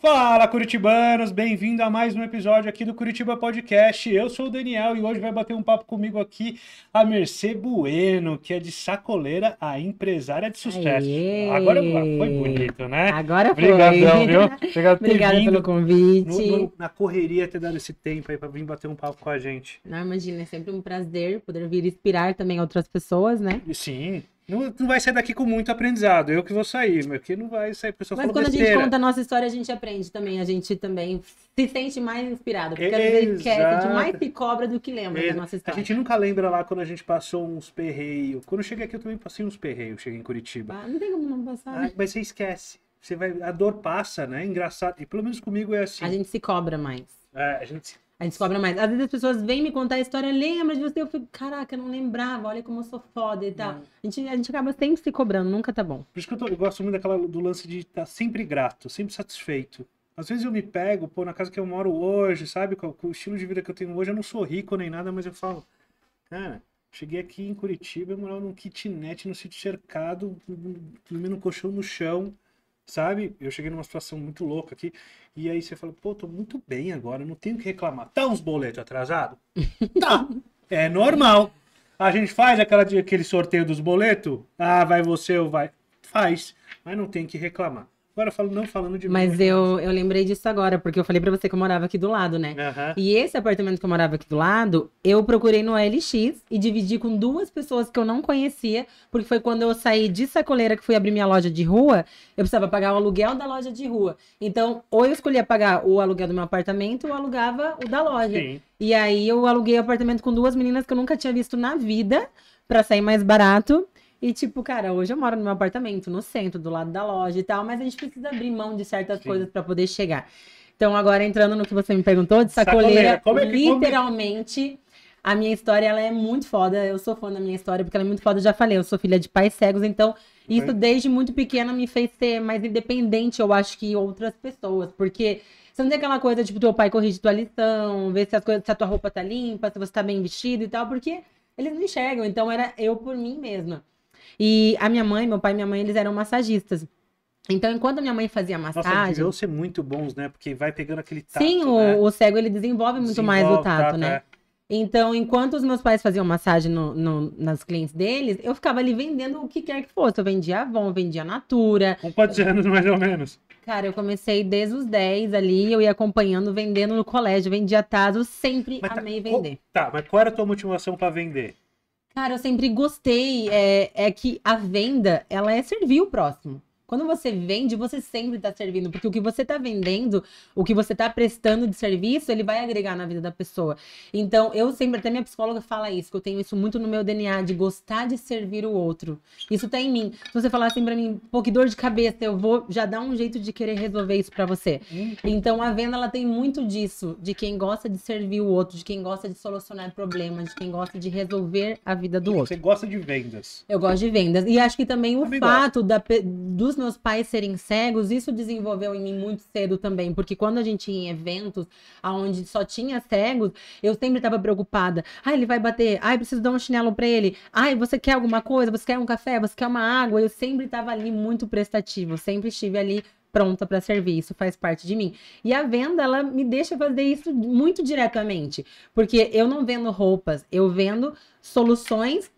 Fala Curitibanos, bem-vindo a mais um episódio aqui do Curitiba Podcast. Eu sou o Daniel e hoje vai bater um papo comigo aqui a Mercê Bueno, que é de sacoleira a empresária de sucesso. Aê. Agora foi bonito, né? Agora foi. Obrigadão, viu? Obrigado Obrigada pelo convite. No, no, na correria ter dado esse tempo aí para vir bater um papo com a gente. Não, imagina, é sempre um prazer poder vir inspirar também outras pessoas, né? Sim. Não, não vai sair daqui com muito aprendizado. Eu que vou sair, meu que não vai sair porque eu só Mas quando besteira. a gente conta a nossa história, a gente aprende também. A gente também se sente mais inspirado. Porque Exato. às vezes quer, a gente mais se cobra do que lembra Exato. da nossa história. A gente nunca lembra lá quando a gente passou uns perreios. Quando eu cheguei aqui, eu também passei uns perreios, cheguei em Curitiba. Ah, não tem como não passar. Ah, mas você esquece. Você vai, a dor passa, né? Engraçado. E pelo menos comigo é assim. A gente se cobra mais. É, a gente se a gente cobra mais. Às vezes as pessoas vêm me contar a história, lembra de você? Eu fico, caraca, eu não lembrava, olha como eu sou foda e tal. Uhum. A, gente, a gente acaba sempre se cobrando, nunca tá bom. Por isso que eu, tô, eu gosto muito daquela, do lance de estar tá sempre grato, sempre satisfeito. Às vezes eu me pego, pô, na casa que eu moro hoje, sabe? Com, com o estilo de vida que eu tenho hoje, eu não sou rico nem nada, mas eu falo, cara, cheguei aqui em Curitiba, eu morava num kitnet, num sítio cercado, dormindo um colchão no chão. Sabe? Eu cheguei numa situação muito louca aqui. E aí você fala, pô, tô muito bem agora, não tenho o que reclamar. Tá uns boletos atrasados? tá. É normal. A gente faz aquela, aquele sorteio dos boletos? Ah, vai você ou vai. Faz. Mas não tem que reclamar. Agora falo, não falando de Mas mim, é eu, eu lembrei disso agora, porque eu falei para você que eu morava aqui do lado, né? Uhum. E esse apartamento que eu morava aqui do lado, eu procurei no LX e dividi com duas pessoas que eu não conhecia, porque foi quando eu saí de sacoleira que fui abrir minha loja de rua, eu precisava pagar o aluguel da loja de rua. Então, ou eu escolhia pagar o aluguel do meu apartamento, ou alugava o da loja. Sim. E aí eu aluguei o apartamento com duas meninas que eu nunca tinha visto na vida, para sair mais barato. E tipo, cara, hoje eu moro no meu apartamento, no centro, do lado da loja e tal, mas a gente precisa abrir mão de certas Sim. coisas para poder chegar. Então, agora entrando no que você me perguntou de sacoleira, sacoleira. É que, literalmente a minha história ela é muito foda. Eu sou fã da minha história porque ela é muito foda, eu já falei, eu sou filha de pais cegos, então isso desde muito pequena me fez ser mais independente, eu acho que outras pessoas, porque você não tem aquela coisa tipo teu pai corrige tua lição, ver se as coisas, se a tua roupa tá limpa, se você tá bem vestido e tal, porque eles não enxergam, então era eu por mim mesma. E a minha mãe, meu pai e minha mãe, eles eram massagistas. Então, enquanto a minha mãe fazia massagem. Nossa, deviam ser muito bons, né? Porque vai pegando aquele tato. Sim, o, né? o cego ele desenvolve muito desenvolve, mais o tato, tato né? É. Então, enquanto os meus pais faziam massagem no, no, nas clientes deles, eu ficava ali vendendo o que quer que fosse. Eu vendia Avon, vendia Natura. Com quantos anos, mais ou menos? Cara, eu comecei desde os 10 ali, eu ia acompanhando, vendendo no colégio, vendia Tazo, sempre mas tá, amei tá, vender. Qual, tá, mas qual era a tua motivação para vender? Cara, eu sempre gostei. É, é que a venda, ela é servir o próximo. Quando você vende, você sempre está servindo, porque o que você está vendendo, o que você está prestando de serviço, ele vai agregar na vida da pessoa. Então, eu sempre, até minha psicóloga fala isso, que eu tenho isso muito no meu DNA, de gostar de servir o outro. Isso está em mim. Se você falar assim para mim, pô, que dor de cabeça, eu vou já dar um jeito de querer resolver isso para você. Uhum. Então, a venda, ela tem muito disso, de quem gosta de servir o outro, de quem gosta de solucionar problemas, de quem gosta de resolver a vida do outro. Você gosta de vendas. Eu gosto de vendas. E acho que também o também fato da, dos meus pais serem cegos, isso desenvolveu em mim muito cedo também, porque quando a gente ia em eventos aonde só tinha cegos, eu sempre estava preocupada. Ai, ele vai bater. Ai, preciso dar um chinelo para ele. Ai, você quer alguma coisa? Você quer um café? Você quer uma água? Eu sempre estava ali muito prestativo, sempre estive ali pronta para servir, isso faz parte de mim. E a venda, ela me deixa fazer isso muito diretamente, porque eu não vendo roupas, eu vendo soluções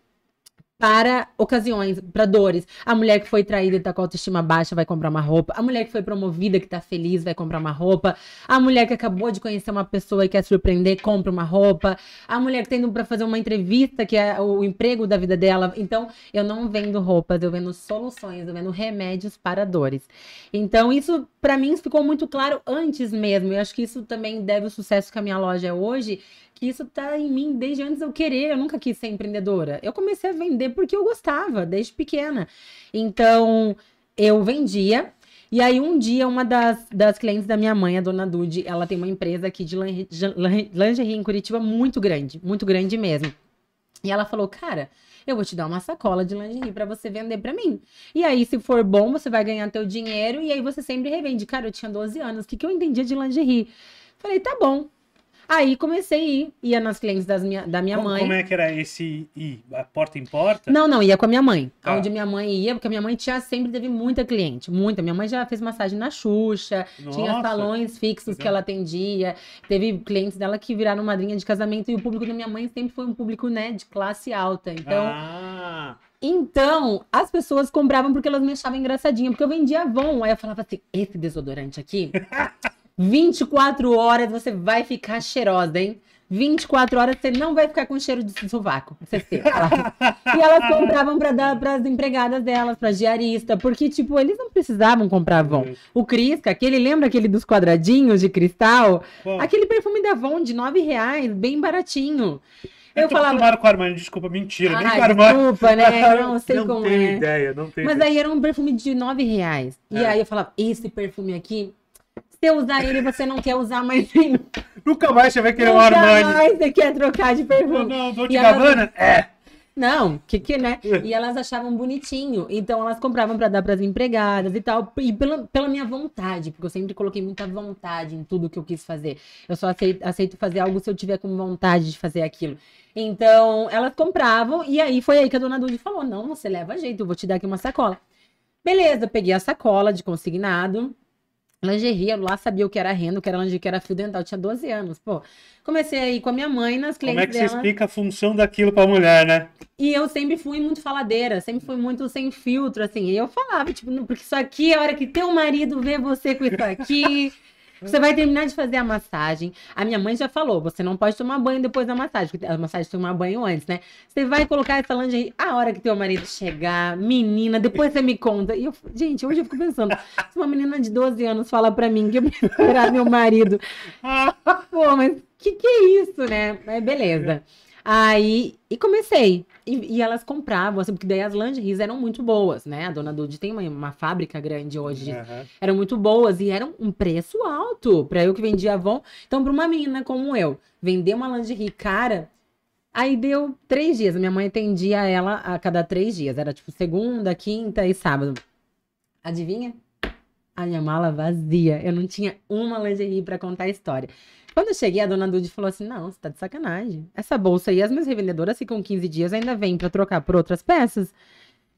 para ocasiões, para dores. A mulher que foi traída e tá com autoestima baixa vai comprar uma roupa. A mulher que foi promovida, que tá feliz, vai comprar uma roupa. A mulher que acabou de conhecer uma pessoa e quer surpreender, compra uma roupa. A mulher que tá indo pra fazer uma entrevista, que é o emprego da vida dela. Então, eu não vendo roupas, eu vendo soluções, eu vendo remédios para dores. Então, isso para mim ficou muito claro antes mesmo. Eu acho que isso também deve o sucesso que a minha loja é hoje, que isso tá em mim desde antes eu querer. Eu nunca quis ser empreendedora. Eu comecei a vender porque eu gostava, desde pequena. Então, eu vendia. E aí, um dia, uma das, das clientes da minha mãe, a dona Dude, ela tem uma empresa aqui de lingerie em Curitiba muito grande, muito grande mesmo. E ela falou, cara, eu vou te dar uma sacola de lingerie para você vender para mim. E aí, se for bom, você vai ganhar teu dinheiro e aí você sempre revende. Cara, eu tinha 12 anos, o que, que eu entendia de lingerie? Falei, tá bom. Aí comecei a ir, ia nas clientes das minha, da minha como, mãe. Como é que era esse ir? Porta em porta? Não, não, ia com a minha mãe. Tá. Onde minha mãe ia, porque minha mãe tinha, sempre teve muita cliente, muita. Minha mãe já fez massagem na Xuxa, Nossa. tinha salões fixos que ela atendia, teve clientes dela que viraram madrinha de casamento e o público da minha mãe sempre foi um público, né, de classe alta. Então, ah. Então, as pessoas compravam porque elas me achavam engraçadinha, porque eu vendia Avon. Aí eu falava assim: esse desodorante aqui 24 horas você vai ficar cheirosa, hein? 24 horas você não vai ficar com cheiro de sovaco. você sei e elas compravam para dar para as empregadas delas, para diarista, porque tipo, eles não precisavam comprar Avon. Uhum. O Crisca, aquele lembra aquele dos quadradinhos de cristal? Bom. Aquele perfume da Avon de 9 reais, bem baratinho. É eu, eu falava. com a Armani, desculpa, mentira. Ah, nem com a Desculpa, né? Não sei não como é. Não tenho ideia, não tenho Mas ideia. aí era um perfume de 9 reais. É. E aí eu falava, esse perfume aqui você usar ele, você não quer usar mais nenhum. Nunca mais você vai querer um Armani. Nunca mais você quer trocar de perfume. Não, não, Dolce Gabbana? Elas... É. Não, que que, né? É. E elas achavam bonitinho. Então elas compravam para dar para as empregadas e tal. E pela, pela minha vontade, porque eu sempre coloquei muita vontade em tudo que eu quis fazer. Eu só aceito, aceito fazer algo se eu tiver com vontade de fazer aquilo. Então elas compravam. E aí foi aí que a dona Dude falou: Não, você leva jeito, eu vou te dar aqui uma sacola. Beleza, peguei a sacola de consignado. Lingerie, lá sabia o que era renda, o que era lingerie, o que era fio dental. Eu tinha 12 anos, pô. Comecei aí com a minha mãe nas clientes Como é que você explica a função daquilo pra mulher, né? E eu sempre fui muito faladeira, sempre fui muito sem filtro, assim. E eu falava, tipo, porque isso aqui é a hora que teu marido vê você com isso aqui. Você vai terminar de fazer a massagem. A minha mãe já falou, você não pode tomar banho depois da massagem, a massagem tomar banho antes, né? Você vai colocar essa lingerie a hora que teu marido chegar, menina, depois você me conta. E eu, gente, hoje eu fico pensando, se uma menina de 12 anos fala pra mim que eu esperar meu marido. Pô, mas que que é isso, né? Mas beleza. Aí, e comecei. E, e, elas compravam, assim, porque daí as lingeries eram muito boas, né? A dona Dude tem uma, uma fábrica grande hoje. Uhum. Eram muito boas e eram um preço alto para eu que vendia Avon. Então, para uma menina como eu, vender uma lingerie cara. Aí deu três dias. Minha mãe atendia ela a cada três dias. Era tipo segunda, quinta e sábado. Adivinha? A minha mala vazia. Eu não tinha uma lingerie para contar a história. Quando eu cheguei, a dona Dude falou assim: não, você tá de sacanagem. Essa bolsa aí, as minhas revendedoras ficam 15 dias, ainda vêm para trocar por outras peças.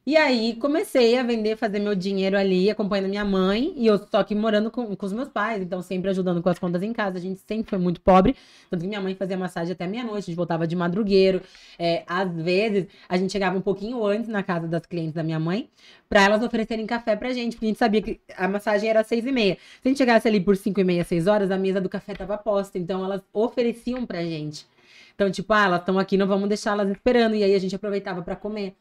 E aí comecei a vender, fazer meu dinheiro ali, acompanhando minha mãe. E eu só que morando com, com os meus pais, então sempre ajudando com as contas em casa. A gente sempre foi muito pobre. Tanto que minha mãe fazia massagem até meia-noite, a gente voltava de madrugueiro. É, às vezes a gente chegava um pouquinho antes na casa das clientes da minha mãe, para elas oferecerem café pra gente, porque a gente sabia que a massagem era às seis e meia. Se a gente chegasse ali por cinco e meia, seis horas, a mesa do café tava posta. Então elas ofereciam pra gente. Então, tipo, ah, elas estão aqui, não vamos deixá-las esperando. E aí a gente aproveitava para comer.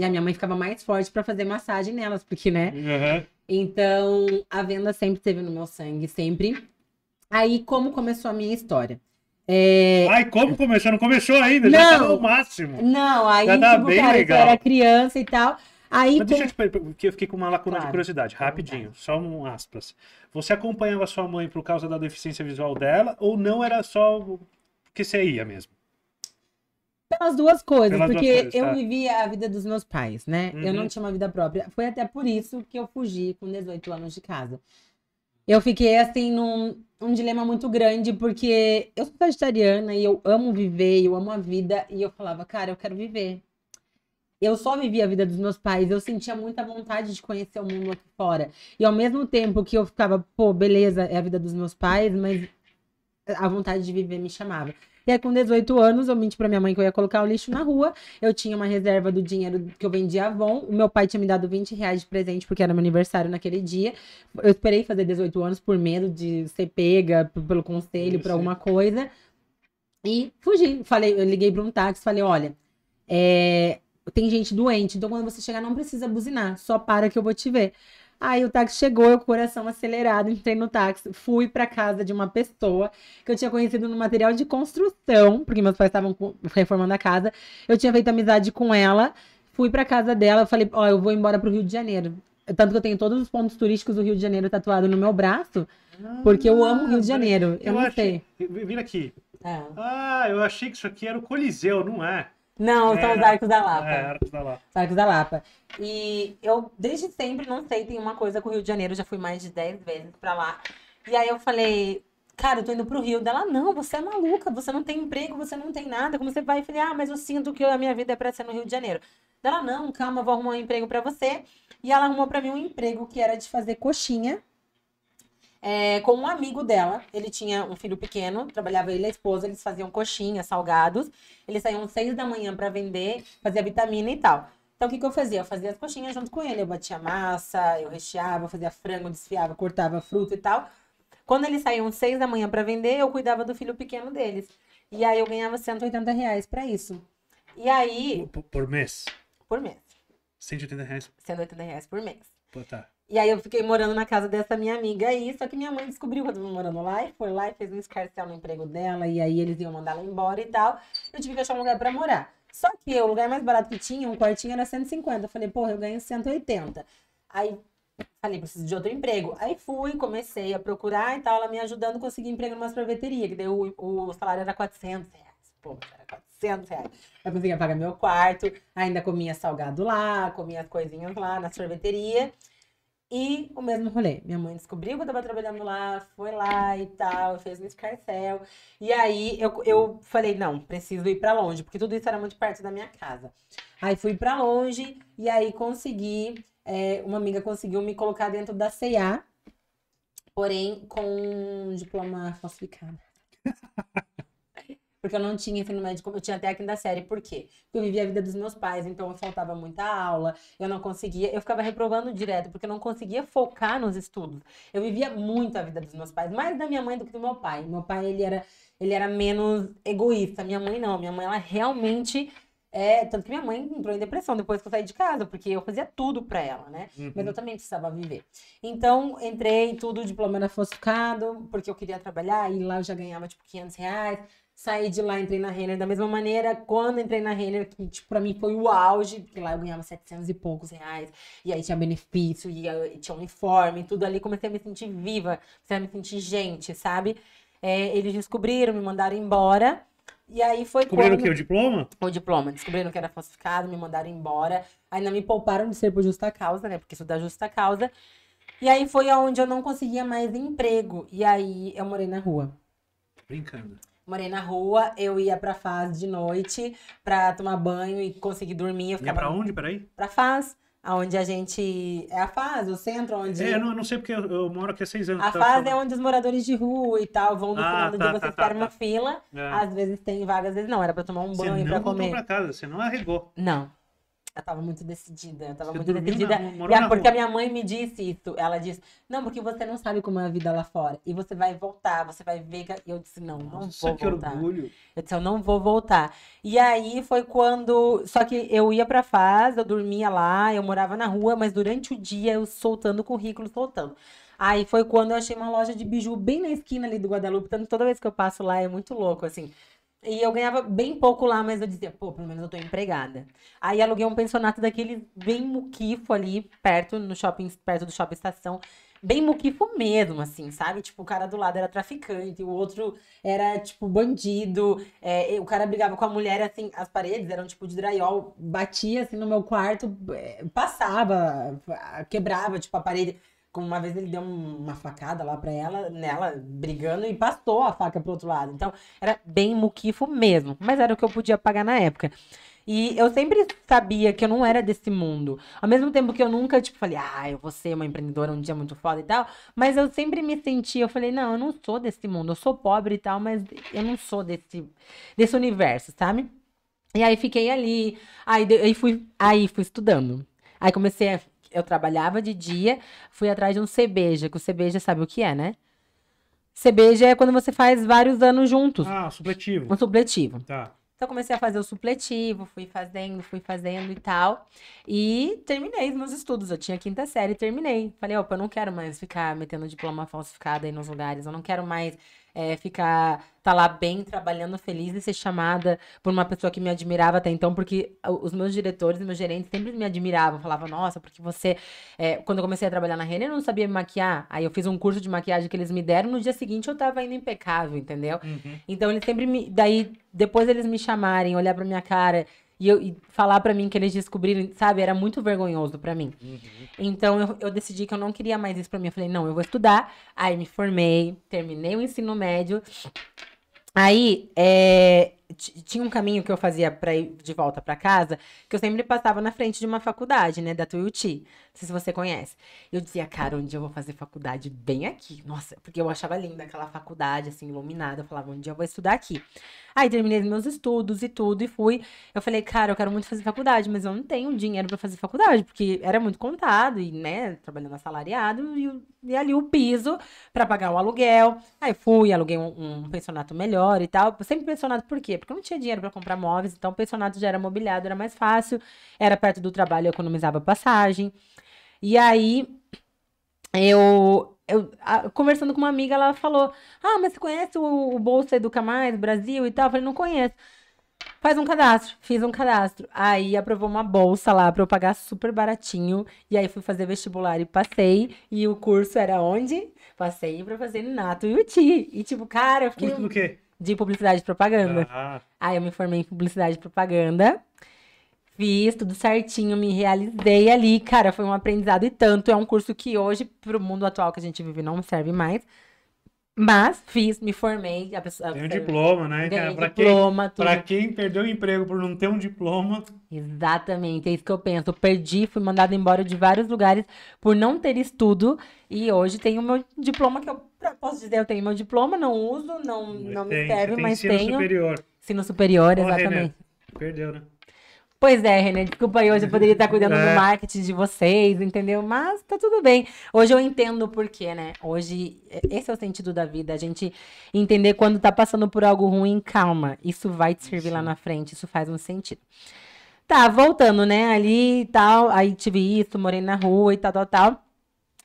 E a minha mãe ficava mais forte para fazer massagem nelas, porque, né? Uhum. Então, a venda sempre teve no meu sangue, sempre. Aí, como começou a minha história? É... Ai, como começou? Não começou ainda, não, já tava no máximo. Não, aí, já tipo, bem cara, legal. eu era criança e tal. Aí, Mas deixa eu te porque eu fiquei com uma lacuna claro. de curiosidade, rapidinho, só um aspas. Você acompanhava sua mãe por causa da deficiência visual dela ou não era só porque você ia mesmo? Pelas duas coisas, Pelas porque duas coisas, eu tá? vivia a vida dos meus pais, né? Uhum. Eu não uhum. tinha uma vida própria. Foi até por isso que eu fugi com 18 anos de casa. Eu fiquei, assim, num um dilema muito grande, porque eu sou vegetariana e eu amo viver, eu amo a vida, e eu falava, cara, eu quero viver. Eu só vivia a vida dos meus pais, eu sentia muita vontade de conhecer o mundo aqui fora. E ao mesmo tempo que eu ficava, pô, beleza, é a vida dos meus pais, mas a vontade de viver me chamava. E aí, com 18 anos, eu menti pra minha mãe que eu ia colocar o lixo na rua. Eu tinha uma reserva do dinheiro que eu vendia Avon. O meu pai tinha me dado 20 reais de presente, porque era meu aniversário naquele dia. Eu esperei fazer 18 anos por medo de ser pega pelo conselho, Isso. por alguma coisa. E fugi. Falei, eu liguei pra um táxi, falei, olha, é, tem gente doente, então quando você chegar não precisa buzinar, só para que eu vou te ver. Aí o táxi chegou, eu coração acelerado, entrei no táxi, fui para casa de uma pessoa que eu tinha conhecido no material de construção, porque meus pais estavam reformando a casa. Eu tinha feito amizade com ela, fui para casa dela, falei, ó, oh, eu vou embora pro Rio de Janeiro. Tanto que eu tenho todos os pontos turísticos do Rio de Janeiro tatuado no meu braço, porque eu amo o Rio de ah, Janeiro. Eu, eu não achei... sei. Vira aqui. É. Ah, eu achei que isso aqui era o Coliseu, não é? Não, são os Arcos da Lapa. É, Arcos da Lapa. Os Arcos da Lapa. E eu, desde sempre, não sei, tem uma coisa com o Rio de Janeiro, já fui mais de 10 vezes pra lá. E aí eu falei, cara, eu tô indo pro Rio. Dela, não, você é maluca, você não tem emprego, você não tem nada, como você vai? Eu falei, ah, mas eu sinto que a minha vida é pra ser no Rio de Janeiro. Dela, não, calma, vou arrumar um emprego pra você. E ela arrumou pra mim um emprego que era de fazer coxinha é, com um amigo dela. Ele tinha um filho pequeno, trabalhava ele e a esposa, eles faziam coxinha, salgados. Eles saíam seis da manhã para vender, fazia vitamina e tal. Então o que, que eu fazia? Eu fazia as coxinhas junto com ele. Eu batia massa, eu recheava, fazia frango, desfiava, cortava fruta e tal. Quando eles saíam seis da manhã para vender, eu cuidava do filho pequeno deles. E aí eu ganhava 180 reais para isso. E aí. Por, por mês? Por mês. 180 reais? 180 reais por mês. Pô, tá. E aí eu fiquei morando na casa dessa minha amiga aí, só que minha mãe descobriu que eu tava morando lá e foi lá e fez um escarcel no emprego dela, e aí eles iam mandar ela embora e tal. Eu tive que achar um lugar pra morar. Só que o lugar mais barato que tinha, um quartinho, era 150. Eu falei, porra, eu ganho 180. Aí falei, preciso de outro emprego. Aí fui, comecei a procurar e tal, ela me ajudando, consegui emprego numa sorveteria, que deu o, salário era 400 reais. Pô, era 400 reais. Eu conseguia pagar meu quarto, ainda comia salgado lá, comia as coisinhas lá na sorveteria. E o mesmo rolê. Minha mãe descobriu que eu tava trabalhando lá, foi lá e tal, fez um escarcel. E aí eu, eu falei, não, preciso ir para longe, porque tudo isso era muito perto da minha casa. Aí fui para longe e aí consegui, é, uma amiga conseguiu me colocar dentro da CA, porém com um diploma falsificado. porque eu não tinha ensino de como eu tinha até aqui na série. Por quê? Porque eu vivia a vida dos meus pais, então eu faltava muita aula, eu não conseguia, eu ficava reprovando direto, porque eu não conseguia focar nos estudos. Eu vivia muito a vida dos meus pais, mais da minha mãe do que do meu pai. Meu pai, ele era, ele era menos egoísta, minha mãe não. Minha mãe, ela realmente... É, tanto que minha mãe entrou em depressão depois que eu saí de casa, porque eu fazia tudo para ela, né? Uhum. Mas eu também precisava viver. Então, entrei tudo, o diploma era fosfocado, porque eu queria trabalhar, e lá eu já ganhava, tipo, 500 reais Saí de lá, entrei na Renner da mesma maneira. Quando entrei na Renner, que tipo, pra mim foi o auge, porque lá eu ganhava 700 e poucos reais. E aí tinha benefício, e, e eh, tinha uniforme, tudo ali. Comecei a me sentir viva, comecei a me sentir gente, sabe? É, eles descobriram, me mandaram embora. E aí foi Descobriram quando... o que? O diploma? O diploma. Descobriram que era falsificado, me mandaram embora. Ainda me pouparam de ser por justa causa, né? Porque isso dá justa causa. E aí foi onde eu não conseguia mais emprego. E aí eu morei na rua. Brincando morei na rua, eu ia pra Faz de noite pra tomar banho e conseguir dormir. Eu ficava... Ia pra onde, peraí? Pra Faz. Aonde a gente. É a Faz, o centro onde. É, não, não sei porque eu, eu moro aqui há seis anos. A tá Faz é onde os moradores de rua e tal vão no ah, final tá, do dia, tá, uma tá, tá. fila. É. Às vezes tem vaga, às vezes não. Era pra tomar um banho, e pra comer. Você não pra casa, você não arregou. Não. Eu tava muito decidida, eu tava você muito decidida. Na, e, ah, porque rua. a minha mãe me disse isso. Ela disse, não, porque você não sabe como é a vida lá fora. E você vai voltar, você vai ver. E eu disse, não, não Nossa, vou que voltar. Orgulho. Eu disse, eu não vou voltar. E aí foi quando. Só que eu ia pra fase, eu dormia lá, eu morava na rua, mas durante o dia eu soltando o currículo, soltando. Aí foi quando eu achei uma loja de biju bem na esquina ali do Guadalupe. Tanto toda vez que eu passo lá é muito louco, assim. E eu ganhava bem pouco lá, mas eu dizia, pô, pelo menos eu tô empregada. Aí aluguei um pensionato daquele bem muquifo ali, perto, no shopping, perto do shopping estação. Bem muquifo mesmo, assim, sabe? Tipo, o cara do lado era traficante, o outro era, tipo, bandido. É, o cara brigava com a mulher, assim, as paredes eram, tipo, de drywall. Batia, assim, no meu quarto, é, passava, quebrava, tipo, a parede. Como uma vez ele deu uma facada lá pra ela, nela, brigando, e passou a faca pro outro lado. Então, era bem muquifo mesmo. Mas era o que eu podia pagar na época. E eu sempre sabia que eu não era desse mundo. Ao mesmo tempo que eu nunca, tipo, falei, ah, eu vou ser uma empreendedora um dia muito foda e tal. Mas eu sempre me sentia, eu falei, não, eu não sou desse mundo. Eu sou pobre e tal, mas eu não sou desse, desse universo, sabe? E aí fiquei ali, aí, aí, fui, aí fui estudando. Aí comecei a eu trabalhava de dia, fui atrás de um CBJ, que o CBJ sabe o que é, né? CBJ é quando você faz vários anos juntos. Ah, supletivo. Um supletivo. Tá. Então comecei a fazer o supletivo, fui fazendo, fui fazendo e tal. E terminei os meus estudos. Eu tinha quinta série, terminei. Falei, opa, eu não quero mais ficar metendo diploma falsificado aí nos lugares. Eu não quero mais é, ficar, tá lá bem, trabalhando feliz e ser chamada por uma pessoa que me admirava até então, porque os meus diretores, meus gerentes sempre me admiravam, falavam, nossa, porque você. É, quando eu comecei a trabalhar na Renner, eu não sabia me maquiar. Aí eu fiz um curso de maquiagem que eles me deram, no dia seguinte eu tava indo impecável, entendeu? Uhum. Então eles sempre me. Daí, depois eles me chamarem, olhar pra minha cara e, eu, e falar para mim que eles descobriram, sabe, era muito vergonhoso para mim. Uhum. Então eu, eu, decidi que eu não queria mais isso pra mim. Eu falei, não, eu vou estudar. Aí me formei, terminei o ensino médio. Aí, é, tinha um caminho que eu fazia para ir de volta para casa, que eu sempre passava na frente de uma faculdade, né, da Tuiuti. Não sei se você conhece. Eu dizia, cara, onde dia eu vou fazer faculdade bem aqui. Nossa, porque eu achava linda aquela faculdade assim iluminada, eu falava, onde dia eu vou estudar aqui. Aí terminei meus estudos e tudo e fui. Eu falei, cara, eu quero muito fazer faculdade, mas eu não tenho dinheiro para fazer faculdade, porque era muito contado e, né, trabalhando assalariado e, e ali o piso para pagar o aluguel. Aí fui, aluguei um, um pensionato melhor e tal. Sempre pensionado por quê? Porque não tinha dinheiro para comprar móveis, então o pensionato já era mobiliado, era mais fácil. Era perto do trabalho, eu economizava passagem. E aí, eu, eu a, conversando com uma amiga, ela falou: Ah, mas você conhece o, o Bolsa Educa Mais Brasil e tal? Eu falei: Não conheço. Faz um cadastro, fiz um cadastro. Aí aprovou uma bolsa lá para eu pagar super baratinho. E aí fui fazer vestibular e passei. E o curso era onde? Passei para fazer Nato e Uti. E tipo, cara, eu fiquei. Curso do quê? de publicidade e propaganda. Ah. Aí eu me formei em publicidade e propaganda. Fiz tudo certinho, me realizei ali, cara, foi um aprendizado e tanto. É um curso que hoje, pro mundo atual que a gente vive, não serve mais. Mas fiz, me formei. A pessoa, Tem um diploma, né? Cara, pra quem, quem perdeu o emprego por não ter um diploma. Exatamente, é isso que eu penso. Perdi, fui mandada embora de vários lugares por não ter estudo. E hoje tenho meu diploma, que eu posso dizer, eu tenho meu diploma, não uso, não, não tem, me serve, mas tenho. Ensino superior. Ensino superior, exatamente. Perdeu, né? Pois é, René, desculpa aí, hoje eu poderia estar cuidando é. do marketing de vocês, entendeu? Mas tá tudo bem. Hoje eu entendo o porquê, né? Hoje, esse é o sentido da vida, a gente entender quando tá passando por algo ruim, calma, isso vai te servir lá na frente, isso faz um sentido. Tá, voltando, né, ali e tal, aí tive isso, morei na rua e tal, tal, tal.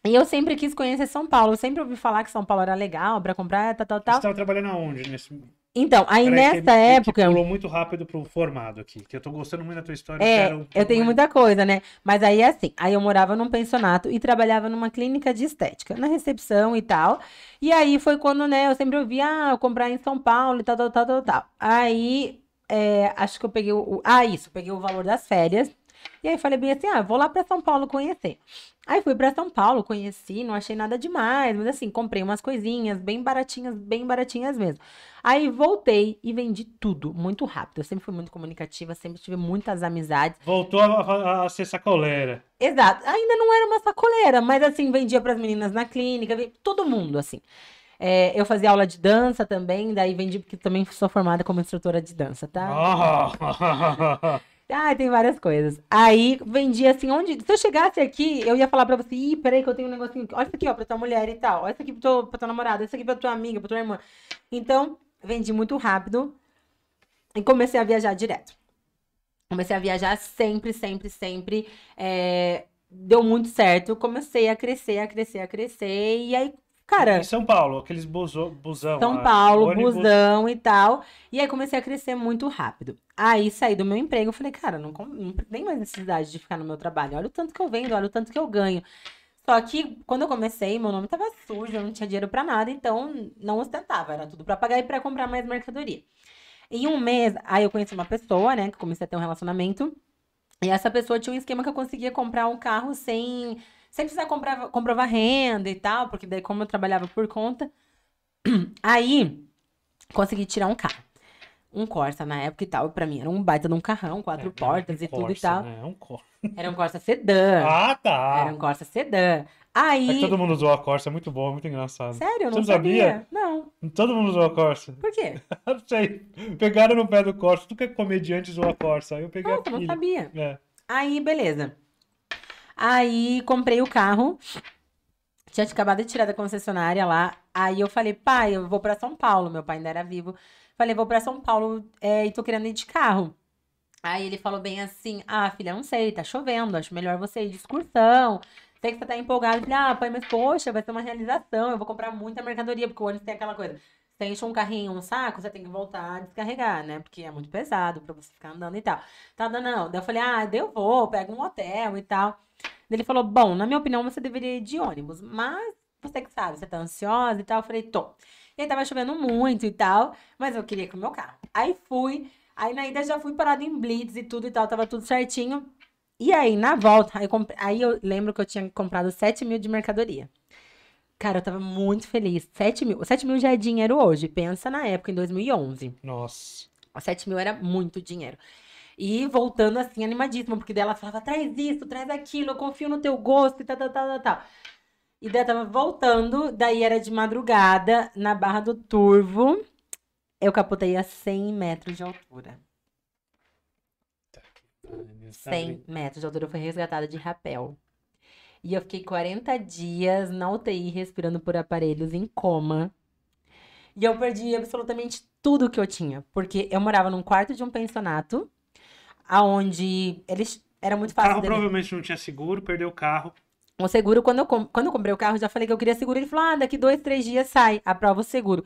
E eu sempre quis conhecer São Paulo, eu sempre ouvi falar que São Paulo era legal para comprar, tal, tal, tal. Você tava trabalhando aonde nesse então, aí Peraí, nessa que, época. Que pulou muito rápido pro formado aqui, que eu tô gostando muito da tua história. É, eu, eu tenho muita coisa, né? Mas aí assim, aí eu morava num pensionato e trabalhava numa clínica de estética, na recepção e tal. E aí foi quando, né, eu sempre ouvia, ah, eu comprar em São Paulo e tal, tal, tal, tal, tal. Aí, é, acho que eu peguei o. Ah, isso, peguei o valor das férias. E aí falei bem assim: ah, vou lá para São Paulo conhecer. Aí fui para São Paulo, conheci, não achei nada demais, mas assim, comprei umas coisinhas bem baratinhas, bem baratinhas mesmo. Aí voltei e vendi tudo muito rápido. Eu sempre fui muito comunicativa, sempre tive muitas amizades. Voltou a, a, a ser sacoleira. Exato. Ainda não era uma sacoleira, mas assim, vendia para as meninas na clínica, todo mundo assim. É, eu fazia aula de dança também, daí vendi, porque também sou formada como instrutora de dança, tá? Oh. Ah, tem várias coisas. Aí vendi assim, onde. Se eu chegasse aqui, eu ia falar pra você, ih, peraí, que eu tenho um negocinho. Olha isso aqui, ó, pra tua mulher e tal. Olha isso aqui pra tua, pra tua namorada, isso aqui pra tua amiga, pra tua irmã. Então, vendi muito rápido e comecei a viajar direto. Comecei a viajar sempre, sempre, sempre. É, deu muito certo. Comecei a crescer, a crescer, a crescer. E aí Cara. Em São Paulo, aqueles buzo, busão. São Paulo, ônibus. busão e tal. E aí comecei a crescer muito rápido. Aí saí do meu emprego, falei, cara, não, não tem mais necessidade de ficar no meu trabalho. Olha o tanto que eu vendo, olha o tanto que eu ganho. Só que quando eu comecei, meu nome tava sujo, eu não tinha dinheiro para nada, então não ostentava, era tudo para pagar e para comprar mais mercadoria. Em um mês, aí eu conheci uma pessoa, né, que comecei a ter um relacionamento. E essa pessoa tinha um esquema que eu conseguia comprar um carro sem sem precisar comprar, comprovar renda e tal, porque daí, como eu trabalhava por conta, aí consegui tirar um carro. Um Corsa na época e tal, pra mim era um baita de um carrão, quatro é, portas é um e Corsa, tudo e tal. Né? É um Cor... Era um Corsa sedã. Ah, tá. Era um Corsa sedã. Aí. É que todo mundo usou a Corsa, é muito bom, é muito engraçado. Sério? Eu não Você sabia? sabia? Não. Todo mundo usou a Corsa. Por quê? não sei. Pegaram no pé do Corsa. Tu que é comediante usou a Corsa. Aí eu peguei. Não, tu não sabia. É. Aí, beleza. Aí comprei o carro. Tinha acabado de tirar da concessionária lá. Aí eu falei, pai, eu vou para São Paulo. Meu pai ainda era vivo. Falei, vou para São Paulo é, e tô querendo ir de carro. Aí ele falou bem assim: Ah, filha, não sei, tá chovendo, acho melhor você ir de excursão. Sei que você tá empolgado. Falei, ah, pai, mas poxa, vai ser uma realização, eu vou comprar muita mercadoria, porque o ônibus tem aquela coisa. Você enche um carrinho, um saco, você tem que voltar a descarregar, né? Porque é muito pesado pra você ficar andando e tal. Tá dando, não. Daí eu falei, ah, eu vou, pego um hotel e tal. Ele falou, bom, na minha opinião, você deveria ir de ônibus, mas você que sabe, você tá ansiosa e tal. Eu falei, tô. E aí tava chovendo muito e tal, mas eu queria ir com o meu carro. Aí fui, aí na ida já fui parada em blitz e tudo e tal, tava tudo certinho. E aí, na volta, aí, eu, aí eu lembro que eu tinha comprado 7 mil de mercadoria. Cara, eu tava muito feliz. 7 mil. 7 mil já é dinheiro hoje. Pensa na época, em 2011. Nossa. 7 mil era muito dinheiro. E voltando assim, animadíssima, porque dela falava: traz isso, traz aquilo, eu confio no teu gosto e tal, tal, tal, tal. tal. E daí eu tava voltando, daí era de madrugada, na Barra do Turvo. Eu capotei a 100 metros de altura. 100 metros de altura, eu fui resgatada de rapel. E eu fiquei 40 dias na UTI respirando por aparelhos em coma. E eu perdi absolutamente tudo que eu tinha, porque eu morava num quarto de um pensionato, aonde eles era muito fácil. O carro dele. provavelmente não tinha seguro, perdeu o carro. O seguro, quando eu, quando eu comprei o carro, já falei que eu queria seguro. Ele falou: ah, daqui dois, três dias sai, aprova o seguro.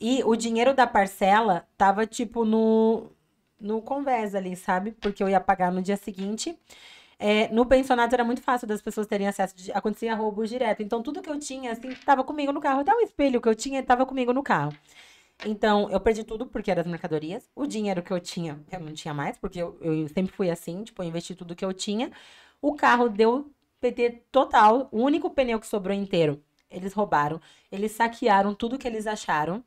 E o dinheiro da parcela tava, tipo, no, no convés ali, sabe? Porque eu ia pagar no dia seguinte. É, no pensionato era muito fácil das pessoas terem acesso, de, acontecia roubos direto. Então, tudo que eu tinha, assim, estava comigo no carro. Até o espelho que eu tinha estava comigo no carro. Então, eu perdi tudo porque era as mercadorias. O dinheiro que eu tinha, eu não tinha mais, porque eu, eu sempre fui assim, tipo, eu investi tudo que eu tinha. O carro deu PT total, o único pneu que sobrou inteiro. Eles roubaram, eles saquearam tudo que eles acharam.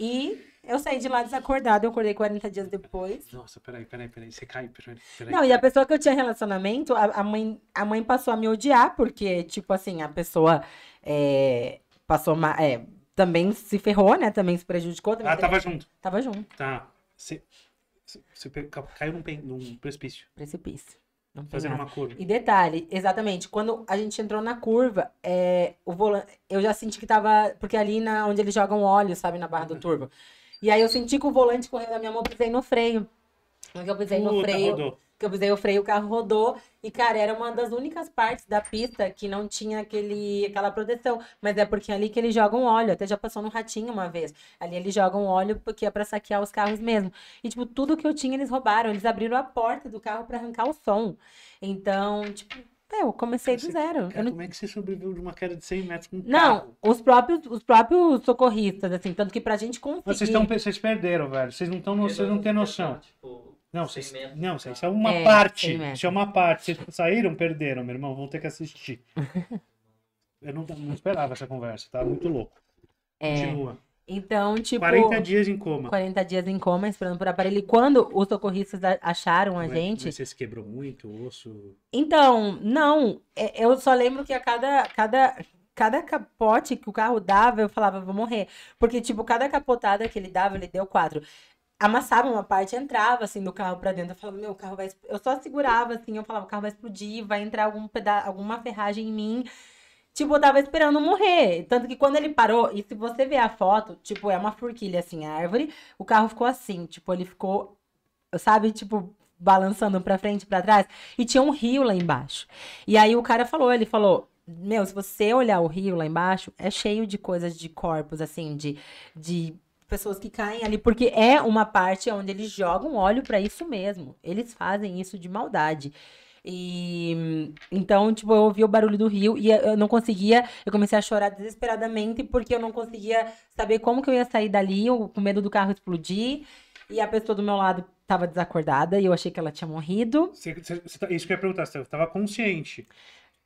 E eu saí de lá desacordada, eu acordei 40 dias depois. Nossa, peraí, peraí, peraí. Você cai, peraí, peraí. Não, e a pessoa que eu tinha relacionamento, a, a mãe, a mãe passou a me odiar, porque, tipo assim, a pessoa é, passou uma. É, também se ferrou, né? Também se prejudicou. Também ah, teve... tava junto. Tava junto. Tá. Você, você caiu num, num precipício. Precipício. Fazendo uma curva. E detalhe, exatamente, quando a gente entrou na curva, é, o volante, eu já senti que tava. Porque ali na, onde eles jogam óleo, sabe, na barra uhum. do turbo. E aí eu senti que o volante correndo na minha mão, pisei no freio. Eu pisei no freio. Rodou que eu pisei no freio, o carro rodou. E, cara, era uma das únicas partes da pista que não tinha aquele, aquela proteção. Mas é porque é ali que eles jogam óleo. Até já passou no ratinho uma vez. Ali eles jogam óleo porque é pra saquear os carros mesmo. E, tipo, tudo que eu tinha eles roubaram. Eles abriram a porta do carro para arrancar o som. Então, tipo, é, eu comecei do zero. Cara, eu não... Como é que você sobreviveu de uma queda de 100 metros com um Não, carro? os próprios, os próprios socorristas, assim, tanto que pra gente conseguir... vocês, tão, vocês perderam, velho. Vocês não, tão, vocês não têm noção. Tipo, não, vocês, não, isso tá? é uma parte. Isso é uma parte. Vocês saíram, perderam, meu irmão. Vão ter que assistir. eu não, não esperava essa conversa, tá muito louco. É... Continua. Então, tipo. 40 dias em coma. 40 dias em coma, esperando por aparelho. E quando os socorristas acharam a mas, é gente. Mas é você se quebrou muito, o osso. Então, não. É, eu só lembro que a cada. cada... Cada capote que o carro dava, eu falava, vou morrer. Porque, tipo, cada capotada que ele dava, ele deu quatro amassava uma parte, entrava assim do carro para dentro. Eu falava, meu, o carro vai. Eu só segurava assim, eu falava, o carro vai explodir, vai entrar algum peda... alguma ferragem em mim. Tipo, eu tava esperando morrer. Tanto que quando ele parou, e se você ver a foto, tipo, é uma forquilha assim, a árvore, o carro ficou assim, tipo, ele ficou, sabe, tipo, balançando pra frente, pra trás, e tinha um rio lá embaixo. E aí o cara falou, ele falou, meu, se você olhar o rio lá embaixo, é cheio de coisas de corpos, assim, de, de pessoas que caem ali, porque é uma parte onde eles jogam óleo para isso mesmo. Eles fazem isso de maldade. E então, tipo, eu ouvi o barulho do rio e eu não conseguia, eu comecei a chorar desesperadamente porque eu não conseguia saber como que eu ia sair dali, eu, com medo do carro explodir. E a pessoa do meu lado estava desacordada e eu achei que ela tinha morrido. Você, você, tá, isso que eu ia perguntar, você estava consciente?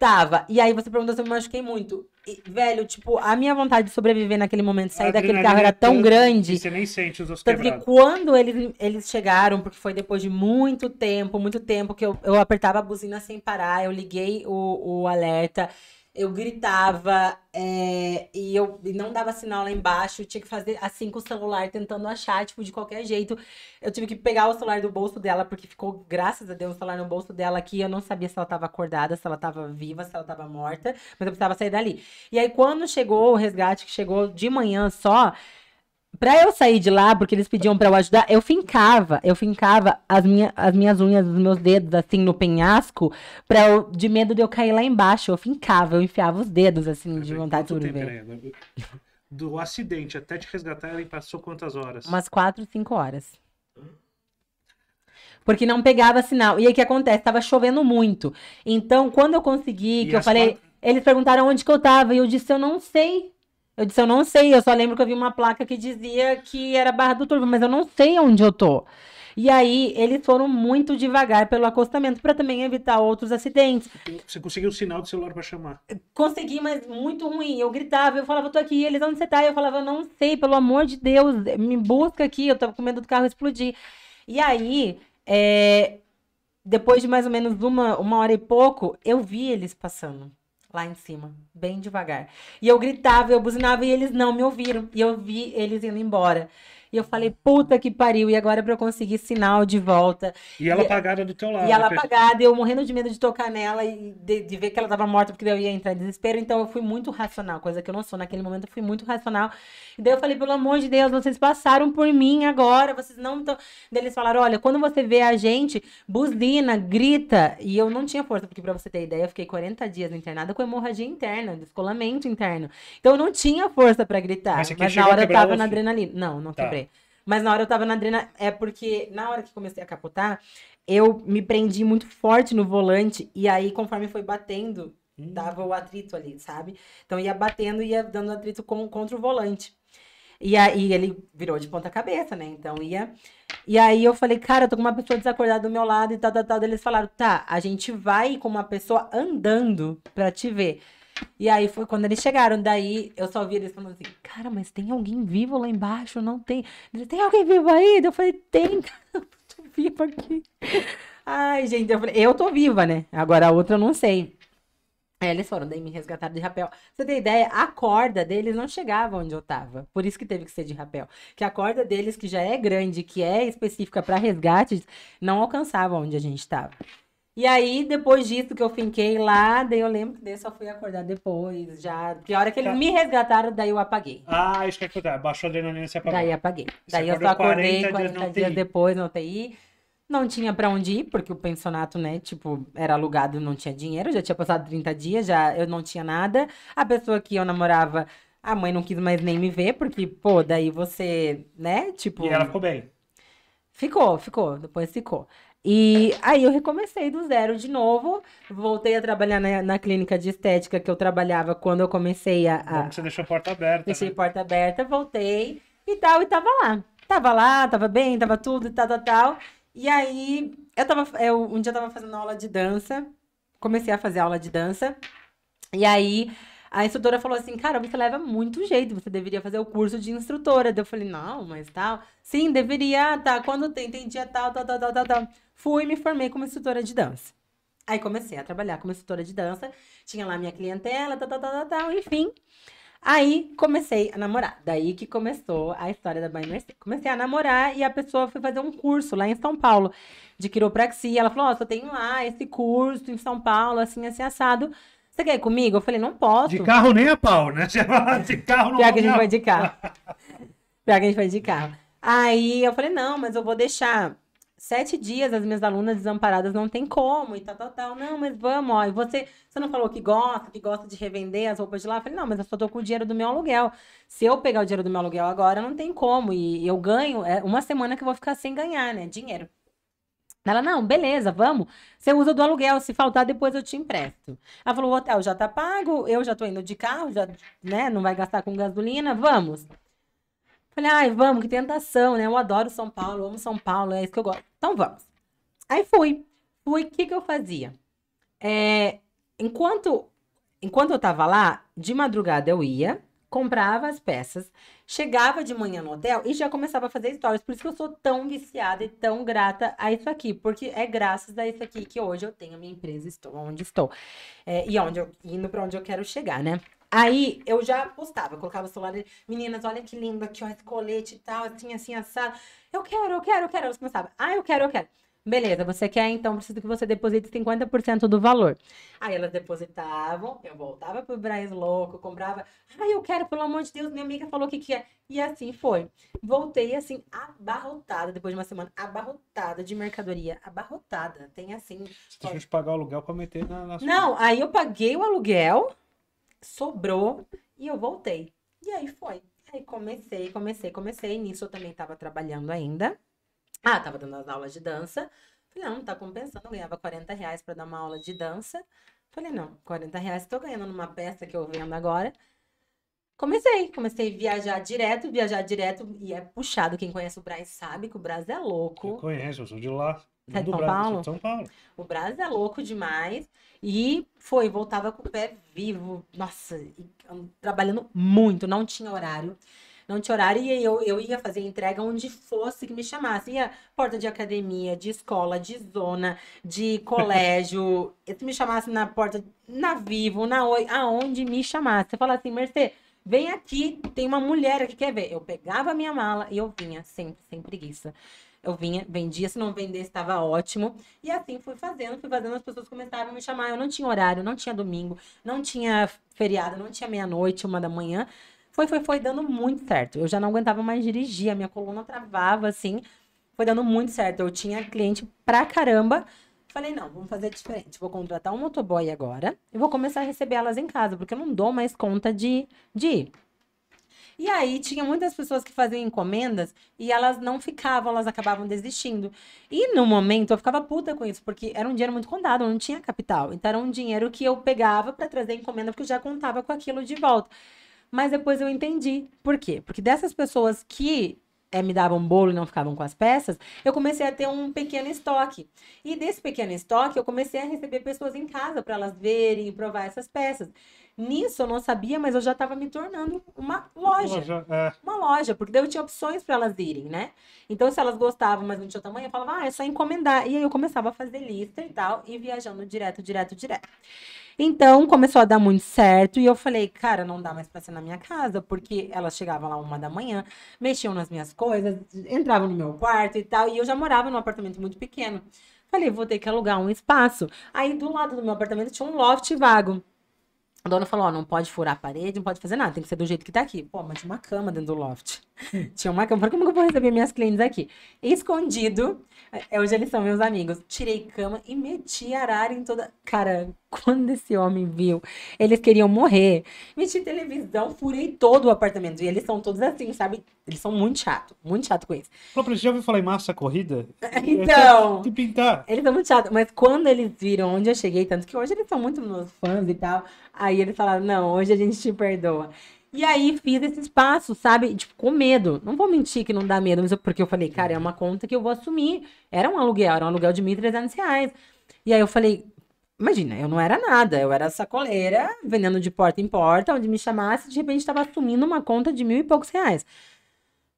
Tava. E aí você perguntou se eu me machuquei muito. E, velho, tipo, a minha vontade de sobreviver naquele momento, sair daquele carro era tão grande. Você nem sente os ossos Tanto que quando eles, eles chegaram, porque foi depois de muito tempo, muito tempo, que eu, eu apertava a buzina sem parar, eu liguei o, o alerta eu gritava é, e eu e não dava sinal lá embaixo, tinha que fazer assim com o celular, tentando achar, tipo, de qualquer jeito. Eu tive que pegar o celular do bolso dela, porque ficou, graças a Deus, o celular no bolso dela aqui. Eu não sabia se ela estava acordada, se ela estava viva, se ela estava morta, mas eu precisava sair dali. E aí, quando chegou o resgate, que chegou de manhã só, Pra eu sair de lá, porque eles pediam pra eu ajudar, eu fincava, eu fincava as, minha, as minhas unhas, os meus dedos, assim, no penhasco, pra eu, de medo de eu cair lá embaixo. Eu fincava, eu enfiava os dedos, assim, de vontade de sobreviver. Tempo, né? Do acidente até te resgatar, ela passou quantas horas? Umas quatro, cinco horas. Porque não pegava sinal. E aí o que acontece? Tava chovendo muito. Então, quando eu consegui, e que eu falei. Quatro... Eles perguntaram onde que eu tava. E eu disse, eu não sei. Eu disse, eu não sei, eu só lembro que eu vi uma placa que dizia que era Barra do Turvo, mas eu não sei onde eu tô. E aí, eles foram muito devagar pelo acostamento para também evitar outros acidentes. Você conseguiu o sinal do celular para chamar? Consegui, mas muito ruim. Eu gritava, eu falava, tô aqui, e eles, onde você tá? Eu falava, não sei, pelo amor de Deus, me busca aqui, eu tava com medo do carro explodir. E aí, é... depois de mais ou menos uma, uma hora e pouco, eu vi eles passando lá em cima, bem devagar. E eu gritava, eu buzinava e eles não me ouviram. E eu vi eles indo embora. E eu falei, puta que pariu, e agora para eu conseguir sinal de volta. E ela e, apagada do teu lado. E ela né? apagada, eu morrendo de medo de tocar nela e de, de ver que ela tava morta, porque eu ia entrar em desespero. Então eu fui muito racional, coisa que eu não sou naquele momento, eu fui muito racional. E daí eu falei, pelo amor de Deus, vocês passaram por mim agora, vocês não estão. Daí eles falaram, olha, quando você vê a gente, buzina, grita. E eu não tinha força, porque pra você ter ideia, eu fiquei 40 dias internada com hemorragia interna, descolamento interno. Então eu não tinha força para gritar. Mas, é mas na hora eu tava na adrenalina. Não, não tá. quebrei. Mas na hora eu tava na adrenalina. É porque na hora que comecei a capotar, eu me prendi muito forte no volante. E aí, conforme foi batendo, hum. dava o atrito ali, sabe? Então ia batendo e ia dando atrito com, contra o volante. E aí ele virou de ponta cabeça, né? Então ia. E aí eu falei, cara, eu tô com uma pessoa desacordada do meu lado e tal, tal, tal. Eles falaram, tá, a gente vai com uma pessoa andando pra te ver. E aí foi quando eles chegaram. Daí eu só vi eles falando assim: Cara, mas tem alguém vivo lá embaixo? Não tem. tem alguém vivo aí? Eu falei: Tem, cara, tô viva aqui. Ai, gente, eu falei: Eu tô viva, né? Agora a outra eu não sei. Aí eles foram, daí me resgataram de rapel. Você tem ideia? A corda deles não chegava onde eu tava. Por isso que teve que ser de rapel. Que a corda deles, que já é grande, que é específica para resgates, não alcançava onde a gente tava. E aí, depois disso que eu finquei lá, daí eu lembro que daí eu só fui acordar depois, já. Porque a hora que eles tá. me resgataram, daí eu apaguei. Ah, isso que é que Baixou a adrenalina e você apagou. Daí apaguei. Você daí eu só acordei 40, 40 dias, dias depois na UTI. Não tinha para onde ir, porque o pensionato, né, tipo, era alugado, não tinha dinheiro, já tinha passado 30 dias, já eu não tinha nada. A pessoa que eu namorava, a mãe não quis mais nem me ver, porque, pô, daí você, né, tipo... E ela ficou bem? Ficou, ficou, depois ficou. E aí eu recomecei do zero de novo. Voltei a trabalhar na, na clínica de estética que eu trabalhava quando eu comecei a. a... que você deixou a porta aberta. Deixei né? porta aberta, voltei e tal, e tava lá. Tava lá, tava bem, tava tudo e tal, tal, tal. E aí eu tava. Eu, um dia eu tava fazendo aula de dança. Comecei a fazer aula de dança. E aí a instrutora falou assim, cara, você leva muito jeito, você deveria fazer o curso de instrutora. Daí eu falei, não, mas tal. Sim, deveria, tá, quando tem, tem dia tal, tal, tal, tal, tal, Fui e me formei como instrutora de dança. Aí comecei a trabalhar como instrutora de dança, tinha lá minha clientela, tal, tal, tal, tal, enfim. Aí comecei a namorar. Daí que começou a história da By Mercê. Comecei a namorar e a pessoa foi fazer um curso lá em São Paulo de quiropraxia. Ela falou: Ó, oh, só tenho lá esse curso em São Paulo, assim, assim, assado. Você quer ir comigo? Eu falei: Não posso. De carro nem a pau, né? De carro não Pior que a gente foi de carro. Pior que a gente foi de carro. Aí eu falei: Não, mas eu vou deixar sete dias as minhas alunas desamparadas não tem como, e tal, tal, tal. Não, mas vamos, ó. E você, você não falou que gosta, que gosta de revender as roupas de lá? Eu falei, não, mas eu só tô com o dinheiro do meu aluguel. Se eu pegar o dinheiro do meu aluguel agora, não tem como. E eu ganho, é uma semana que eu vou ficar sem ganhar, né? Dinheiro. Ela, não, beleza, vamos. Você usa do aluguel, se faltar, depois eu te empresto. Ela falou, o hotel já tá pago, eu já tô indo de carro, já, né? Não vai gastar com gasolina, vamos. Falei, ai, vamos, que tentação, né? Eu adoro São Paulo, amo São Paulo, é isso que eu gosto. Então vamos. Aí fui. Fui, o que, que eu fazia? É, enquanto, enquanto eu tava lá, de madrugada eu ia, comprava as peças, chegava de manhã no hotel e já começava a fazer stories. Por isso que eu sou tão viciada e tão grata a isso aqui, porque é graças a isso aqui que hoje eu tenho a minha empresa, estou onde estou. É, e onde eu, indo para onde eu quero chegar, né? Aí eu já postava, colocava o celular meninas, olha que lindo aqui, ó, esse colete e tal, assim, assim, assado. Eu quero, eu quero, eu quero. Elas começavam, ah, eu quero, eu quero. Beleza, você quer, então preciso que você deposite 50% do valor. Aí elas depositavam, eu voltava pro Braz Louco, comprava. Ai, ah, eu quero, pelo amor de Deus, minha amiga falou que quer. E assim foi. Voltei, assim, abarrotada, depois de uma semana, abarrotada de mercadoria, abarrotada. Tem assim... Deixa eu pagar o aluguel pra meter na... na sua... Não, aí eu paguei o aluguel sobrou e eu voltei. E aí foi. Aí comecei, comecei, comecei. Nisso eu também estava trabalhando ainda. Ah, estava dando as aulas de dança. Falei, não, não tá compensando. Eu ganhava 40 reais para dar uma aula de dança. Falei, não, 40 reais estou ganhando numa peça que eu vendo agora. Comecei, comecei a viajar direto, viajar direto, e é puxado. Quem conhece o Braz sabe que o Braz é louco. Eu conheço, eu sou de lá. Não né, de São, Brás, Paulo? de São Paulo. O Brás é louco demais. E foi, voltava com o pé vivo. Nossa, trabalhando muito, não tinha horário. Não tinha horário e eu, eu ia fazer entrega onde fosse que me chamasse. Ia porta de academia, de escola, de zona, de colégio. se me chamasse na porta, na Vivo, na Oi, aonde me chamasse. Você fala assim, Mercê, vem aqui, tem uma mulher que quer ver. Eu pegava a minha mala e eu vinha sempre, sem preguiça eu vinha, vendia, se não vendesse estava ótimo. E assim fui fazendo, fui fazendo, as pessoas começaram a me chamar. Eu não tinha horário, não tinha domingo, não tinha feriado, não tinha meia-noite, uma da manhã. Foi, foi, foi dando muito certo. Eu já não aguentava mais dirigir, a minha coluna travava, assim. Foi dando muito certo. Eu tinha cliente pra caramba. Falei, não, vamos fazer diferente. Vou contratar um motoboy agora e vou começar a receber elas em casa, porque eu não dou mais conta de, de ir. E aí tinha muitas pessoas que faziam encomendas e elas não ficavam, elas acabavam desistindo. E no momento eu ficava puta com isso, porque era um dinheiro muito contado, eu não tinha capital. Então era um dinheiro que eu pegava para trazer encomenda, porque eu já contava com aquilo de volta. Mas depois eu entendi. Por quê? Porque dessas pessoas que é, me davam bolo e não ficavam com as peças, eu comecei a ter um pequeno estoque. E desse pequeno estoque, eu comecei a receber pessoas em casa para elas verem e provar essas peças. Nisso eu não sabia, mas eu já estava me tornando uma loja. loja é. Uma loja, porque daí eu tinha opções para elas irem, né? Então, se elas gostavam, mas não tinha tamanho, eu falava, ah, é só encomendar. E aí eu começava a fazer lista e tal, e viajando direto, direto, direto. Então, começou a dar muito certo e eu falei, cara, não dá mais para ser na minha casa, porque elas chegavam lá uma da manhã, mexiam nas minhas coisas, entravam no meu quarto e tal, e eu já morava num apartamento muito pequeno. Falei, vou ter que alugar um espaço. Aí, do lado do meu apartamento tinha um loft vago. A dona falou, ó, não pode furar a parede, não pode fazer nada, tem que ser do jeito que tá aqui. Pô, mas tinha uma cama dentro do loft. tinha uma cama, como que eu vou receber minhas clientes aqui? Escondido, é, hoje eles são meus amigos, tirei cama e meti arara em toda... Cara, Quando esse homem viu, eles queriam morrer. Meti televisão, furei todo o apartamento. E eles são todos assim, sabe? Eles são muito chato, muito chato com isso. Você já ouviu falar em massa corrida? É, é então. É pintar. Eles são muito chato, mas quando eles viram onde eu cheguei, tanto que hoje eles são muito meus fãs e tal, aí eles falaram: não, hoje a gente te perdoa. E aí fiz esse espaço, sabe? Tipo, com medo. Não vou mentir que não dá medo, mas eu, porque eu falei, cara, é uma conta que eu vou assumir. Era um aluguel, era um aluguel de 1.300 reais. E aí eu falei, Imagina, eu não era nada, eu era sacoleira, vendendo de porta em porta, onde me chamasse, de repente estava assumindo uma conta de mil e poucos reais.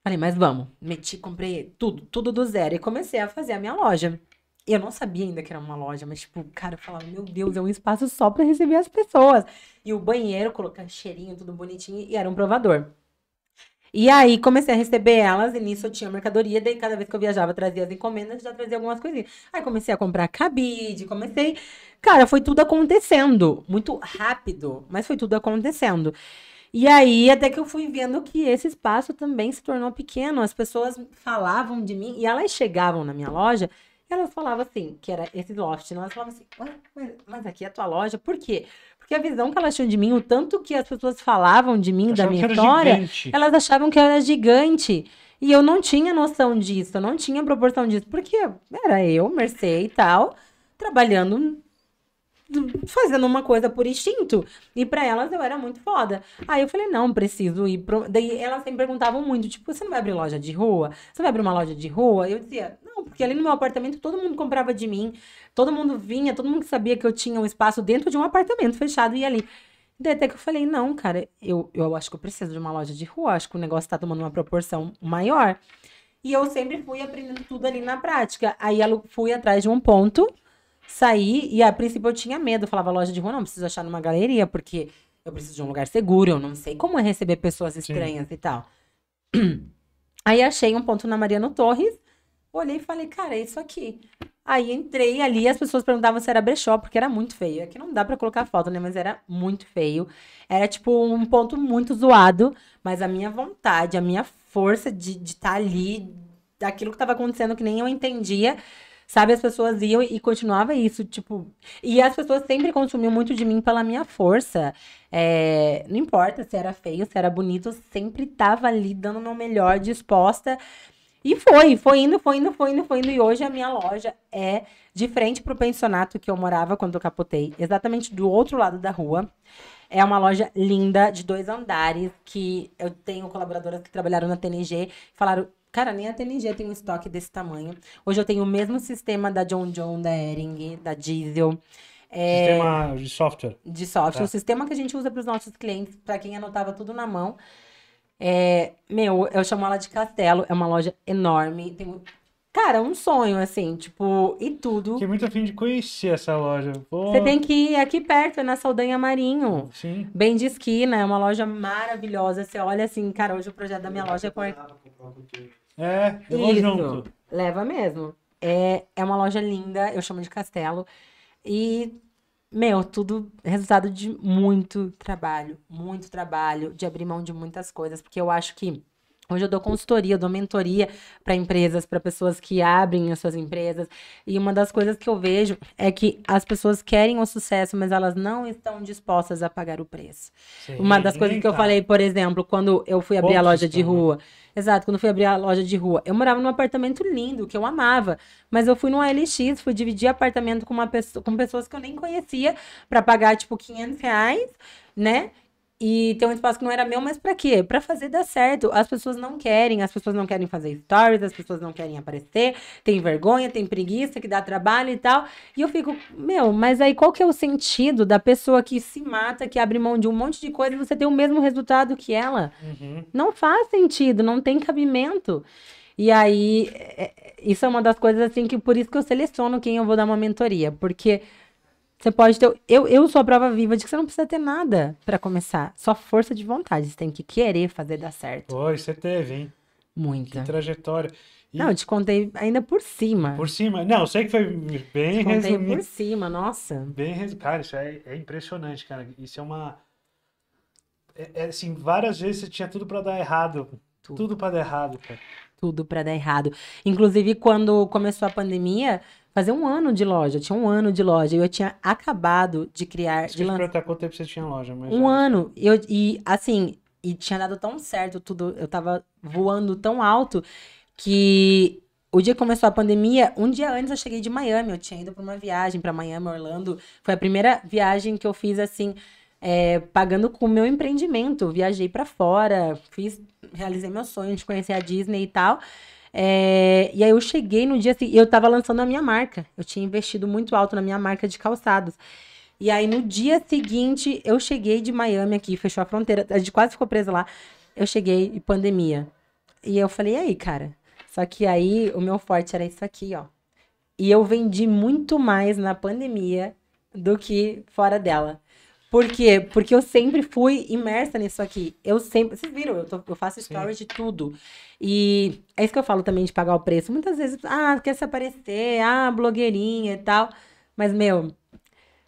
Falei, mas vamos, meti, comprei tudo, tudo do zero e comecei a fazer a minha loja. eu não sabia ainda que era uma loja, mas tipo, cara, eu falava, meu Deus, é um espaço só para receber as pessoas. E o banheiro, colocar cheirinho, tudo bonitinho, e era um provador. E aí comecei a receber elas, e nisso eu tinha mercadoria, daí cada vez que eu viajava, trazia as encomendas, já trazia algumas coisinhas. Aí comecei a comprar cabide, comecei. Cara, foi tudo acontecendo, muito rápido, mas foi tudo acontecendo. E aí, até que eu fui vendo que esse espaço também se tornou pequeno. As pessoas falavam de mim e elas chegavam na minha loja elas falavam assim, que era esse loft, elas falavam assim, mas, mas aqui é a tua loja, por quê? Porque a visão que elas tinham de mim, o tanto que as pessoas falavam de mim, achavam da minha história, gigante. elas achavam que eu era gigante. E eu não tinha noção disso, eu não tinha proporção disso, porque era eu, Mercê e tal, trabalhando fazendo uma coisa por instinto. E para elas eu era muito foda. Aí eu falei, não, preciso ir pro... Daí elas sempre perguntavam muito, tipo, você não vai abrir loja de rua? Você vai abrir uma loja de rua? Eu dizia, não, porque ali no meu apartamento todo mundo comprava de mim, todo mundo vinha, todo mundo sabia que eu tinha um espaço dentro de um apartamento fechado e ali. Daí até que eu falei, não, cara, eu, eu acho que eu preciso de uma loja de rua, acho que o negócio tá tomando uma proporção maior. E eu sempre fui aprendendo tudo ali na prática. Aí eu fui atrás de um ponto saí e a princípio eu tinha medo. Eu falava, loja de rua, não, preciso achar numa galeria, porque eu preciso de um lugar seguro, eu não sei como é receber pessoas estranhas Sim. e tal. Aí achei um ponto na Mariano Torres, olhei e falei, cara, é isso aqui. Aí entrei ali as pessoas perguntavam se era brechó, porque era muito feio. Aqui é não dá para colocar foto, né? Mas era muito feio. Era tipo um ponto muito zoado, mas a minha vontade, a minha força de estar de tá ali, daquilo que estava acontecendo que nem eu entendia, Sabe, as pessoas iam e continuava isso, tipo. E as pessoas sempre consumiam muito de mim pela minha força. É, não importa se era feio, se era bonito, eu sempre tava ali dando o meu melhor, disposta. E foi, foi indo, foi indo, foi indo, foi indo. E hoje a minha loja é de frente pro pensionato que eu morava quando eu capotei, exatamente do outro lado da rua. É uma loja linda, de dois andares, que eu tenho colaboradoras que trabalharam na TNG, falaram, Cara, nem a TNG tem um estoque desse tamanho. Hoje eu tenho o mesmo sistema da John John, da Ering, da Diesel. É, sistema de software. De software. É. O sistema que a gente usa para os nossos clientes, para quem anotava tudo na mão. É, meu, eu chamo ela de Castelo. É uma loja enorme. Tem, cara, um sonho, assim, tipo, e tudo. Fiquei muito afim de conhecer essa loja. Você tem que ir aqui perto, é na Saldanha Marinho. Sim. Bem de esquina, é uma loja maravilhosa. Você olha assim, cara, hoje o projeto da minha eu loja é com... É, eu vou Isso. junto. Leva mesmo. É, é uma loja linda, eu chamo de Castelo. E, meu, tudo resultado de muito trabalho, muito trabalho, de abrir mão de muitas coisas, porque eu acho que Hoje eu dou consultoria, eu dou mentoria para empresas, para pessoas que abrem as suas empresas. E uma das coisas que eu vejo é que as pessoas querem o sucesso, mas elas não estão dispostas a pagar o preço. Sim, uma das coisas que eu tá. falei, por exemplo, quando eu fui abrir a loja de né? rua, Exato, quando eu fui abrir a loja de rua. Eu morava num apartamento lindo, que eu amava. Mas eu fui num LX, fui dividir apartamento com, uma pessoa, com pessoas que eu nem conhecia para pagar, tipo, 500 reais, né? E tem um espaço que não era meu, mas para quê? Para fazer dar certo. As pessoas não querem, as pessoas não querem fazer stories, as pessoas não querem aparecer, tem vergonha, tem preguiça, que dá trabalho e tal. E eu fico, meu, mas aí qual que é o sentido da pessoa que se mata, que abre mão de um monte de coisa e você tem o mesmo resultado que ela? Uhum. Não faz sentido, não tem cabimento. E aí, é, é, isso é uma das coisas assim que por isso que eu seleciono quem eu vou dar uma mentoria, porque você pode ter. Eu, eu sou a prova viva de que você não precisa ter nada para começar. Só força de vontade. Você tem que querer fazer dar certo. Pois, você teve, hein? Muita. Que trajetória. E... Não, eu te contei ainda por cima. Por cima. Não, eu sei que foi bem te resumido. Contei por cima, nossa. Bem resumido. Cara, isso é, é impressionante, cara. Isso é uma. É, é, assim, várias vezes você tinha tudo para dar errado. Tudo, tudo para dar errado, cara tudo para dar errado. Inclusive, quando começou a pandemia, fazer um ano de loja, tinha um ano de loja, e eu tinha acabado de criar. Você de lan... até quanto tempo você tinha loja, mas. Um ano. Eu, e assim, e tinha dado tão certo tudo, eu tava voando tão alto que o dia que começou a pandemia, um dia antes eu cheguei de Miami, eu tinha ido para uma viagem para Miami, Orlando. Foi a primeira viagem que eu fiz assim é, pagando com o meu empreendimento. Viajei para fora, fiz, realizei meus sonhos de conhecer a Disney e tal. É, e aí eu cheguei no dia seguinte, assim, eu estava lançando a minha marca. Eu tinha investido muito alto na minha marca de calçados. E aí no dia seguinte eu cheguei de Miami aqui, fechou a fronteira, a gente quase ficou presa lá. Eu cheguei e pandemia. E eu falei, e aí, cara? Só que aí o meu forte era isso aqui, ó. E eu vendi muito mais na pandemia do que fora dela. Por quê? Porque eu sempre fui imersa nisso aqui. Eu sempre. Vocês viram, eu, tô, eu faço stories de tudo. E é isso que eu falo também de pagar o preço. Muitas vezes, ah, quer se aparecer, ah, blogueirinha e tal. Mas, meu,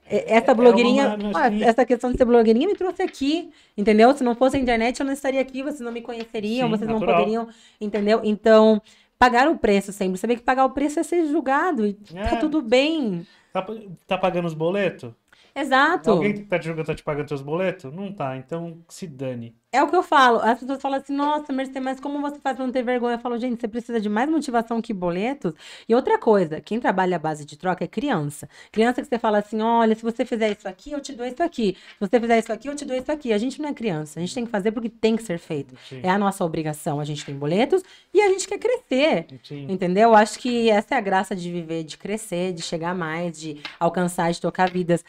essa é, é blogueirinha, é assim. essa questão de ser blogueirinha me trouxe aqui, entendeu? Se não fosse a internet, eu não estaria aqui, vocês não me conheceriam, Sim, vocês natural. não poderiam, entendeu? Então, pagar o preço sempre. Saber que pagar o preço é ser julgado e tá é. tá tudo bem. Tá, tá pagando os boletos? Exato. Alguém que tá te julgando tá te pagando seus boletos? Não tá, então se dane. É o que eu falo. As pessoas falam assim, nossa, Mercedes, mas como você faz pra não ter vergonha? Eu falo, gente, você precisa de mais motivação que boletos. E outra coisa, quem trabalha à base de troca é criança. Criança que você fala assim, olha, se você fizer isso aqui, eu te dou isso aqui. Se você fizer isso aqui, eu te dou isso aqui. A gente não é criança, a gente tem que fazer porque tem que ser feito. Sim. É a nossa obrigação. A gente tem boletos e a gente quer crescer. Sim. Entendeu? Acho que essa é a graça de viver, de crescer, de chegar mais, de alcançar, de tocar vidas.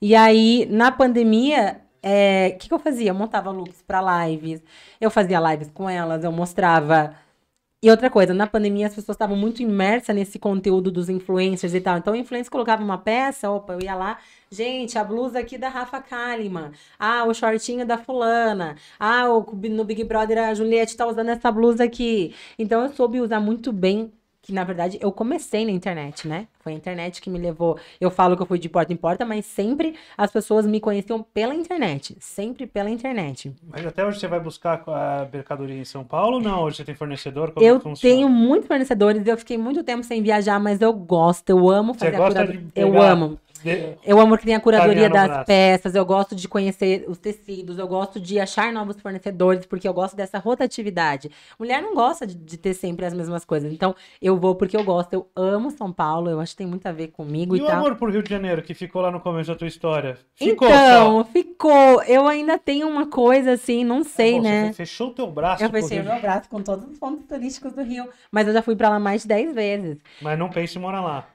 E aí, na pandemia, o é, que, que, eu fazia? Eu montava looks para lives, eu fazia lives com elas, eu mostrava. E outra coisa, na pandemia as pessoas estavam muito imersas nesse conteúdo dos influencers e tal. Então o influencer colocava uma peça, opa, eu ia lá, gente, a blusa aqui da Rafa Kalimann, ah, o shortinho da fulana, ah, o, no Big Brother a Juliette tá usando essa blusa aqui. Então eu soube usar muito bem que na verdade eu comecei na internet, né? Foi a internet que me levou. Eu falo que eu fui de porta em porta, mas sempre as pessoas me conheciam pela internet, sempre pela internet. Mas até hoje você vai buscar a mercadoria em São Paulo não? Hoje você tem fornecedor? Como eu tenho muitos fornecedores, eu fiquei muito tempo sem viajar, mas eu gosto, eu amo fazer você gosta a curadoria. De pegar... Eu amo. Eu amo que tem a tá curadoria das peças, eu gosto de conhecer os tecidos, eu gosto de achar novos fornecedores, porque eu gosto dessa rotatividade. Mulher não gosta de, de ter sempre as mesmas coisas, então eu vou porque eu gosto. Eu amo São Paulo, eu acho que tem muito a ver comigo e, e o tal. amor por Rio de Janeiro, que ficou lá no começo da tua história? Ficou, então, ficou. Eu ainda tenho uma coisa assim, não é sei, é bom, né? Você fechou o teu braço. Eu fechei o meu braço com todos os pontos turísticos do Rio, mas eu já fui para lá mais de 10 vezes. Mas não pense em morar lá.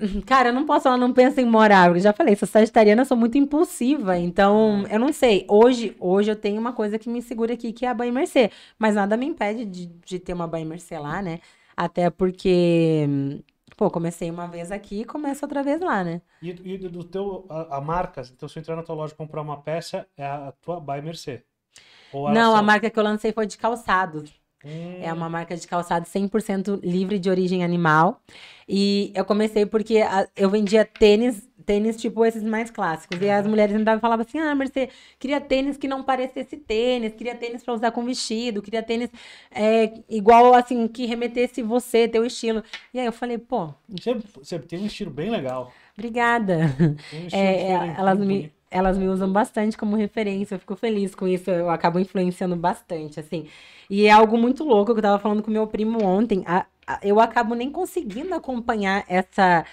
Cara, eu não posso falar, não penso em morar, porque já falei, sou sagitariana, sou muito impulsiva, então é. eu não sei. Hoje, hoje eu tenho uma coisa que me segura aqui, que é a banho mercê, mas nada me impede de, de ter uma banho mercê lá, né? Até porque, pô, comecei uma vez aqui e começo outra vez lá, né? E, e do teu, a, a, marca, então se eu entrar na tua loja e comprar uma peça, é a, a tua banho mercê? Não, só... a marca que eu lancei foi de calçados. Hum. É uma marca de calçado 100% livre de origem animal. E eu comecei porque a, eu vendia tênis, tênis tipo esses mais clássicos. E as mulheres andavam e falavam assim: Ah, Mercê, queria tênis que não parecesse tênis, queria tênis para usar com vestido, queria tênis é, igual, assim, que remetesse você, teu estilo. E aí eu falei: Pô. Você, você tem um estilo bem legal. Obrigada. Tem um é, é elas me. elas me usam bastante como referência, eu fico feliz com isso, eu acabo influenciando bastante, assim. E é algo muito louco que eu tava falando com meu primo ontem. A, a, eu acabo nem conseguindo acompanhar essa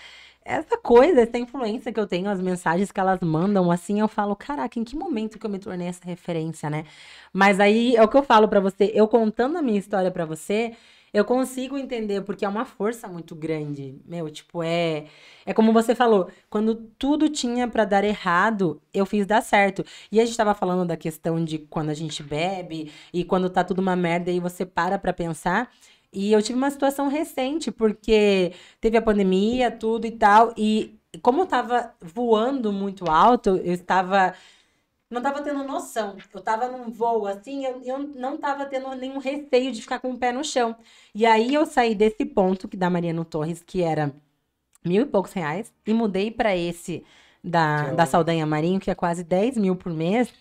essa coisa, essa influência que eu tenho, as mensagens que elas mandam, assim, eu falo, caraca, em que momento que eu me tornei essa referência, né? Mas aí é o que eu falo para você, eu contando a minha história para você, eu consigo entender, porque é uma força muito grande. Meu, tipo, é. É como você falou, quando tudo tinha para dar errado, eu fiz dar certo. E a gente tava falando da questão de quando a gente bebe e quando tá tudo uma merda e você para pra pensar. E eu tive uma situação recente, porque teve a pandemia, tudo e tal. E como eu tava voando muito alto, eu estava não estava tendo noção. Eu estava num voo assim, eu, eu não estava tendo nenhum receio de ficar com o pé no chão. E aí eu saí desse ponto que da Mariano Torres, que era mil e poucos reais, e mudei para esse da, é da Saldanha Marinho, que é quase 10 mil por mês.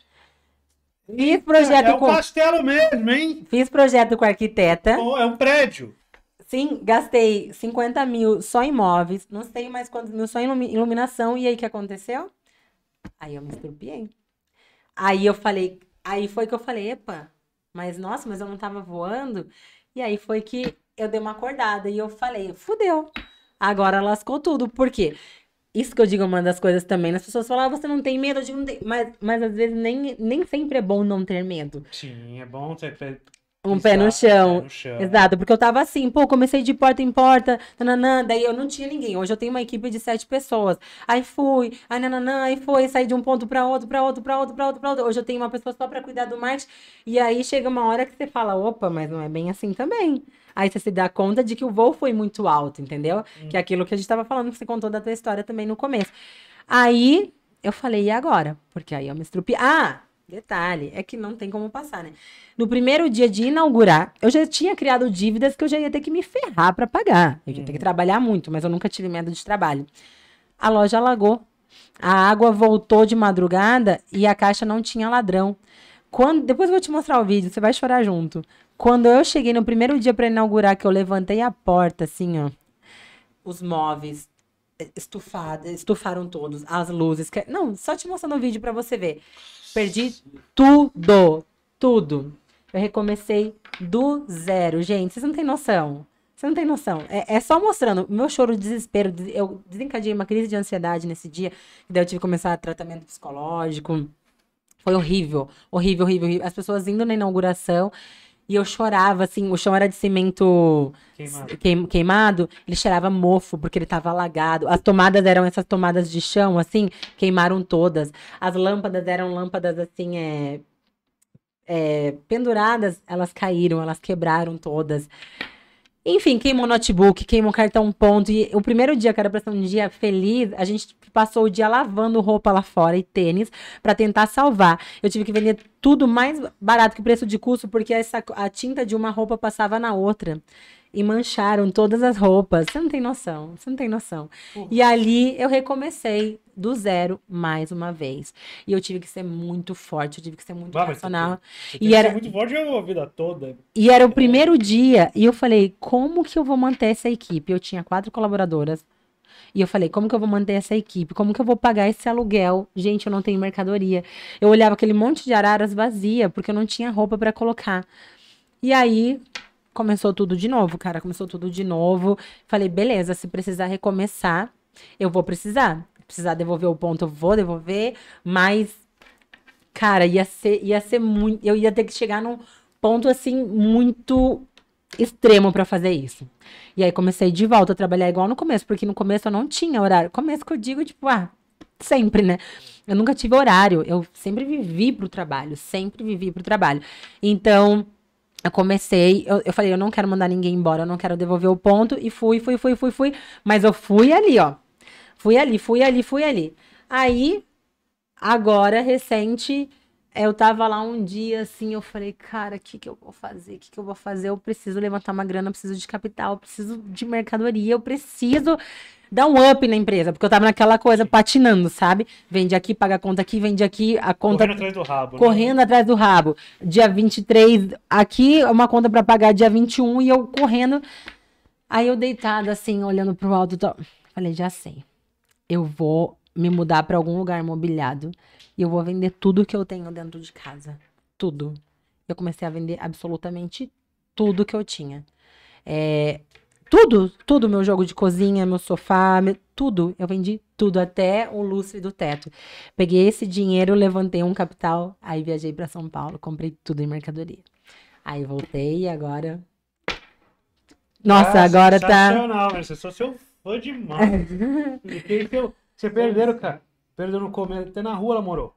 Fiz projeto é, é um com. castelo mesmo, hein? Fiz projeto com arquiteta. é um prédio. Sim, gastei 50 mil só em imóveis, não sei mais quantos mil só em iluminação. E aí, o que aconteceu? Aí eu me estrupiei. Aí eu falei, aí foi que eu falei, epa, mas nossa, mas eu não tava voando. E aí foi que eu dei uma acordada e eu falei, fudeu. Agora lascou tudo. Por quê? Isso que eu digo é uma das coisas também. Né? As pessoas falam, ah, você não tem medo? Eu digo, não tem. Mas, mas às vezes nem, nem sempre é bom não ter medo. Sim, é bom ter, um pé no chão. Pé no chão. Exato, porque eu tava assim, pô, comecei de porta em porta, nananã, daí eu não tinha ninguém. Hoje eu tenho uma equipe de sete pessoas. Aí fui, aí nananã, aí foi, saí de um ponto para outro, para outro, para outro, para outro, outro. Hoje eu tenho uma pessoa só para cuidar do marketing. E aí chega uma hora que você fala, opa, mas não é bem assim também. Aí você se dá conta de que o voo foi muito alto, entendeu? Hum. Que é aquilo que a gente tava falando, que você contou da tua história também no começo. Aí eu falei, e agora? Porque aí eu me estrupi. Ah, Detalhe, é que não tem como passar, né? No primeiro dia de inaugurar, eu já tinha criado dívidas que eu já ia ter que me ferrar para pagar. Eu ia ter que uhum. trabalhar muito, mas eu nunca tive medo de trabalho. A loja alagou. A água voltou de madrugada e a caixa não tinha ladrão. Quando, depois eu vou te mostrar o vídeo, você vai chorar junto. Quando eu cheguei no primeiro dia para inaugurar, que eu levantei a porta, assim, ó. Os móveis estufados, estufaram todos, as luzes. Que... Não, só te mostrando o vídeo para você ver. Perdi tudo. Tudo. Eu recomecei do zero. Gente, vocês não têm noção. Você não tem noção. É, é só mostrando. Meu choro, desespero. Eu desencadeei uma crise de ansiedade nesse dia. daí eu tive que começar tratamento psicológico. Foi horrível. Horrível, horrível, horrível. As pessoas indo na inauguração. E eu chorava, assim, o chão era de cimento queimado. Queim, queimado. Ele cheirava mofo, porque ele tava alagado. As tomadas eram essas tomadas de chão, assim, queimaram todas. As lâmpadas eram lâmpadas, assim, é, é, penduradas, elas caíram, elas quebraram todas. Enfim, queimou notebook, queimou cartão ponto. E o primeiro dia, que era pra ser um dia feliz, a gente passou o dia lavando roupa lá fora e tênis para tentar salvar. Eu tive que vender tudo mais barato que o preço de custo, porque essa, a tinta de uma roupa passava na outra e mancharam todas as roupas. Você não tem noção, você não tem noção. Uhum. E ali eu recomecei do zero mais uma vez. E eu tive que ser muito forte, eu tive que ser muito profissional. Ah, e era muito forte a vida toda. E era o é. primeiro dia e eu falei, como que eu vou manter essa equipe? Eu tinha quatro colaboradoras. E eu falei, como que eu vou manter essa equipe? Como que eu vou pagar esse aluguel? Gente, eu não tenho mercadoria. Eu olhava aquele monte de araras vazia, porque eu não tinha roupa para colocar. E aí, começou tudo de novo, cara. Começou tudo de novo. Falei, beleza, se precisar recomeçar, eu vou precisar precisar devolver o ponto, eu vou devolver. Mas, cara, ia ser, ia ser muito. Eu ia ter que chegar num ponto assim, muito extremo para fazer isso. E aí comecei de volta a trabalhar igual no começo, porque no começo eu não tinha horário. Começo que eu digo, tipo, ah, sempre, né? Eu nunca tive horário, eu sempre vivi pro trabalho, sempre vivi pro trabalho. Então, eu comecei, eu, eu falei, eu não quero mandar ninguém embora, eu não quero devolver o ponto, e fui, fui, fui, fui, fui. Mas eu fui ali, ó, Fui ali, fui ali, fui ali. Aí, agora, recente, eu tava lá um dia assim, eu falei, cara, o que, que eu vou fazer? O que, que eu vou fazer? Eu preciso levantar uma grana, eu preciso de capital, eu preciso de mercadoria, eu preciso dar um up na empresa, porque eu tava naquela coisa patinando, sabe? Vende aqui, paga a conta aqui, vende aqui, a conta. Correndo atrás do rabo. Né? Correndo né? atrás do rabo. Dia 23, aqui, uma conta para pagar dia 21 e eu correndo. Aí eu deitada assim, olhando pro alto, tô... falei, já sei eu vou me mudar para algum lugar mobiliado e eu vou vender tudo que eu tenho dentro de casa. Tudo. Eu comecei a vender absolutamente tudo que eu tinha. É, tudo, tudo, meu jogo de cozinha, meu sofá, meu, tudo. Eu vendi tudo, até o lustre do teto. Peguei esse dinheiro, levantei um capital, aí viajei para São Paulo, comprei tudo em mercadoria. Aí voltei e agora. Nossa, ah, agora tá. Sensacional, mas né? só foi demais. Você perdeu cara. Perdeu no começo. Até na rua ela morou.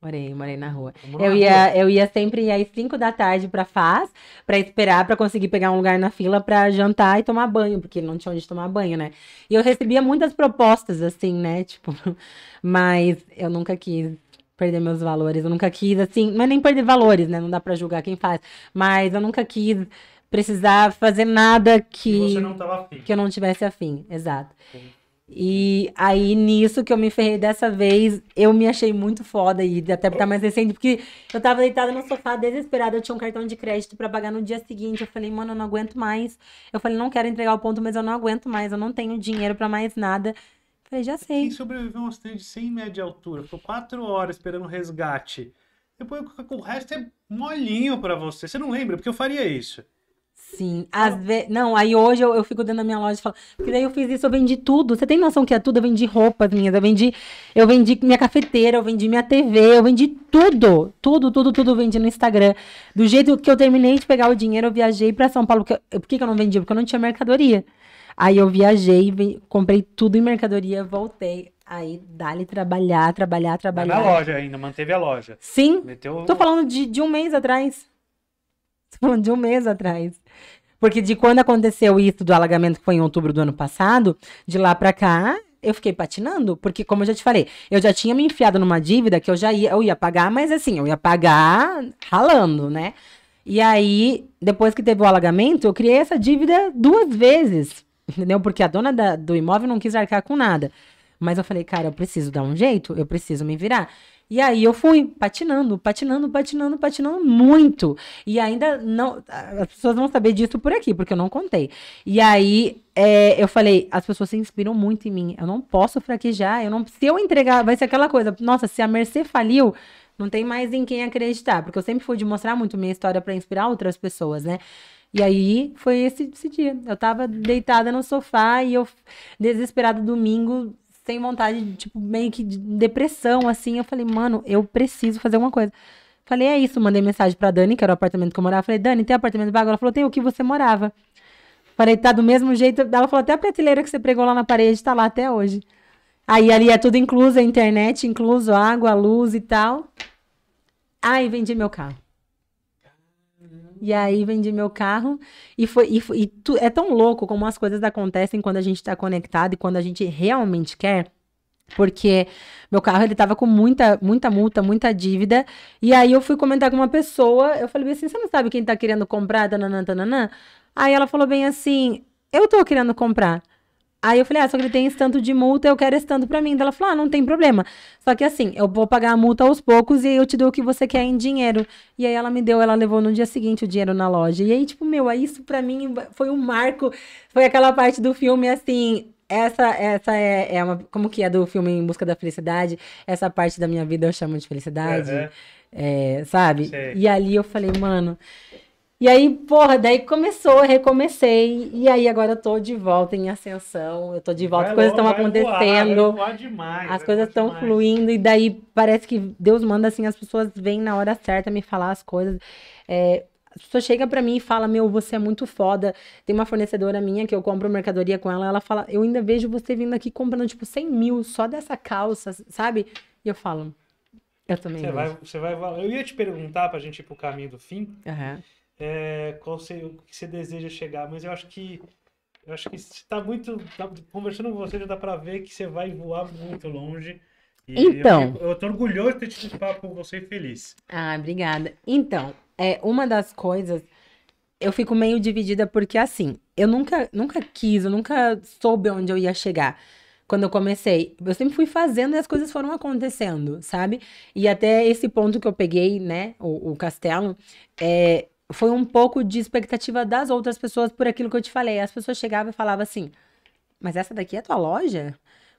Morei, morei na rua. Eu, ia, rua. eu ia sempre às 5 da tarde pra Faz, pra esperar, pra conseguir pegar um lugar na fila pra jantar e tomar banho, porque não tinha onde tomar banho, né? E eu recebia muitas propostas, assim, né? Tipo, mas eu nunca quis perder meus valores, eu nunca quis, assim, mas é nem perder valores, né? Não dá pra julgar quem faz, mas eu nunca quis precisar fazer nada que, que eu não tivesse afim. Exato. Sim. E aí, nisso que eu me ferrei dessa vez, eu me achei muito foda e até tá mais recente, porque eu tava deitada no sofá, desesperada, eu tinha um cartão de crédito para pagar no dia seguinte. Eu falei, mano, eu não aguento mais. Eu falei, não quero entregar o ponto, mas eu não aguento mais, eu não tenho dinheiro para mais nada. Eu falei, já sei. Quem sobreviveu a um acidente de 100 de altura, ficou quatro horas esperando resgate. Depois o resto é molinho para você. Você não lembra, porque eu faria isso. Sim. Às ve... Não, aí hoje eu, eu fico dentro da minha loja e falo, porque daí eu fiz isso, eu vendi tudo. Você tem noção que é tudo? Eu vendi roupas minhas, eu vendi, eu vendi minha cafeteira, eu vendi minha TV, eu vendi tudo. Tudo, tudo, tudo eu vendi no Instagram. Do jeito que eu terminei de pegar o dinheiro, eu viajei para São Paulo. Porque eu... Por que, que eu não vendi? Porque eu não tinha mercadoria. Aí eu viajei, vim, comprei tudo em mercadoria, voltei. Aí dá-lhe trabalhar, trabalhar, tá trabalhar. na loja ainda, manteve a loja. Sim. Meteu... Tô falando de, de um mês atrás. Tô falando de um mês atrás. Porque de quando aconteceu isso do alagamento, que foi em outubro do ano passado, de lá pra cá, eu fiquei patinando, porque como eu já te falei, eu já tinha me enfiado numa dívida que eu já ia, eu ia pagar, mas assim, eu ia pagar ralando, né? E aí, depois que teve o alagamento, eu criei essa dívida duas vezes, entendeu? Porque a dona da, do imóvel não quis arcar com nada. Mas eu falei, cara, eu preciso dar um jeito, eu preciso me virar. E aí eu fui patinando, patinando, patinando, patinando muito. E ainda não. As pessoas vão saber disso por aqui, porque eu não contei. E aí é, eu falei, as pessoas se inspiram muito em mim. Eu não posso fraquejar. Eu não, se eu entregar, vai ser aquela coisa. Nossa, se a Mercê faliu, não tem mais em quem acreditar. Porque eu sempre fui de mostrar muito minha história para inspirar outras pessoas, né? E aí foi esse, esse, dia. Eu tava deitada no sofá e eu, desesperada, domingo, sem vontade, tipo, meio que de depressão, assim. Eu falei, mano, eu preciso fazer alguma coisa. Falei, é isso. Mandei mensagem pra Dani, que era o apartamento que eu morava. Falei, Dani, tem apartamento vago? Ela falou, tem o que você morava. Falei, tá do mesmo jeito. Ela falou, até a prateleira que você pregou lá na parede tá lá até hoje. Aí ali é tudo incluso, a internet incluso, água, luz e tal. Aí vendi meu carro. E aí vendi meu carro e foi e, foi, e tu, é tão louco como as coisas acontecem quando a gente está conectado e quando a gente realmente quer. Porque meu carro ele tava com muita, muita multa, muita dívida. E aí eu fui comentar com uma pessoa, eu falei assim: "Você não sabe quem está querendo comprar?" Tananã, tananã. Aí ela falou bem assim: "Eu estou querendo comprar." Aí eu falei, ah, só que ele tem esse tanto de multa, eu quero esse tanto pra mim. ela falou, ah, não tem problema. Só que assim, eu vou pagar a multa aos poucos e aí eu te dou o que você quer em dinheiro. E aí ela me deu, ela levou no dia seguinte o dinheiro na loja. E aí, tipo, meu, aí isso pra mim foi um marco. Foi aquela parte do filme, assim, essa, essa é, é uma. Como que é do filme Em Busca da Felicidade? Essa parte da minha vida eu chamo de felicidade. Uhum. É, sabe? Sei. E ali eu falei, mano, e aí, porra, daí começou, recomecei. E aí agora eu tô de volta em ascensão. Eu tô de volta, as coisas estão acontecendo. Voar, voar demais, as coisas estão fluindo. E daí parece que Deus manda assim, as pessoas vêm na hora certa me falar as coisas. É, as pessoas chegam para mim e fala meu, você é muito foda. Tem uma fornecedora minha que eu compro mercadoria com ela, ela fala, eu ainda vejo você vindo aqui comprando, tipo, 100 mil só dessa calça, sabe? E eu falo, eu também. Você, vai, você vai, Eu ia te perguntar pra gente ir pro caminho do fim. Uhum é, qual você, o que você deseja chegar, mas eu acho que eu acho que está muito tá, conversando com você já dá para ver que você vai voar muito longe. então, eu, estou orgulhoso de ter tido esse papo com você e feliz. Ah, obrigada. Então, é uma das coisas eu fico meio dividida porque assim, eu nunca nunca quis, eu nunca soube onde eu ia chegar quando eu comecei. Eu sempre fui fazendo e as coisas foram acontecendo, sabe? E até esse ponto que eu peguei, né, o, o castelo, é, foi um pouco de expectativa das outras pessoas por aquilo que eu te falei. As pessoas chegavam e falavam assim: Mas essa daqui é tua loja?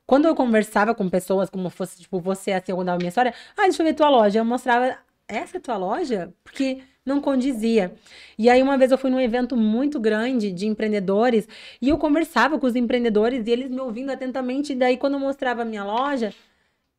Quando eu conversava com pessoas, como fosse, tipo, você, assim, eu contava minha história, ah, deixa eu ver tua loja. Eu mostrava, essa é tua loja? Porque não condizia. E aí, uma vez eu fui num evento muito grande de empreendedores e eu conversava com os empreendedores e eles me ouvindo atentamente. E daí, quando eu mostrava a minha loja,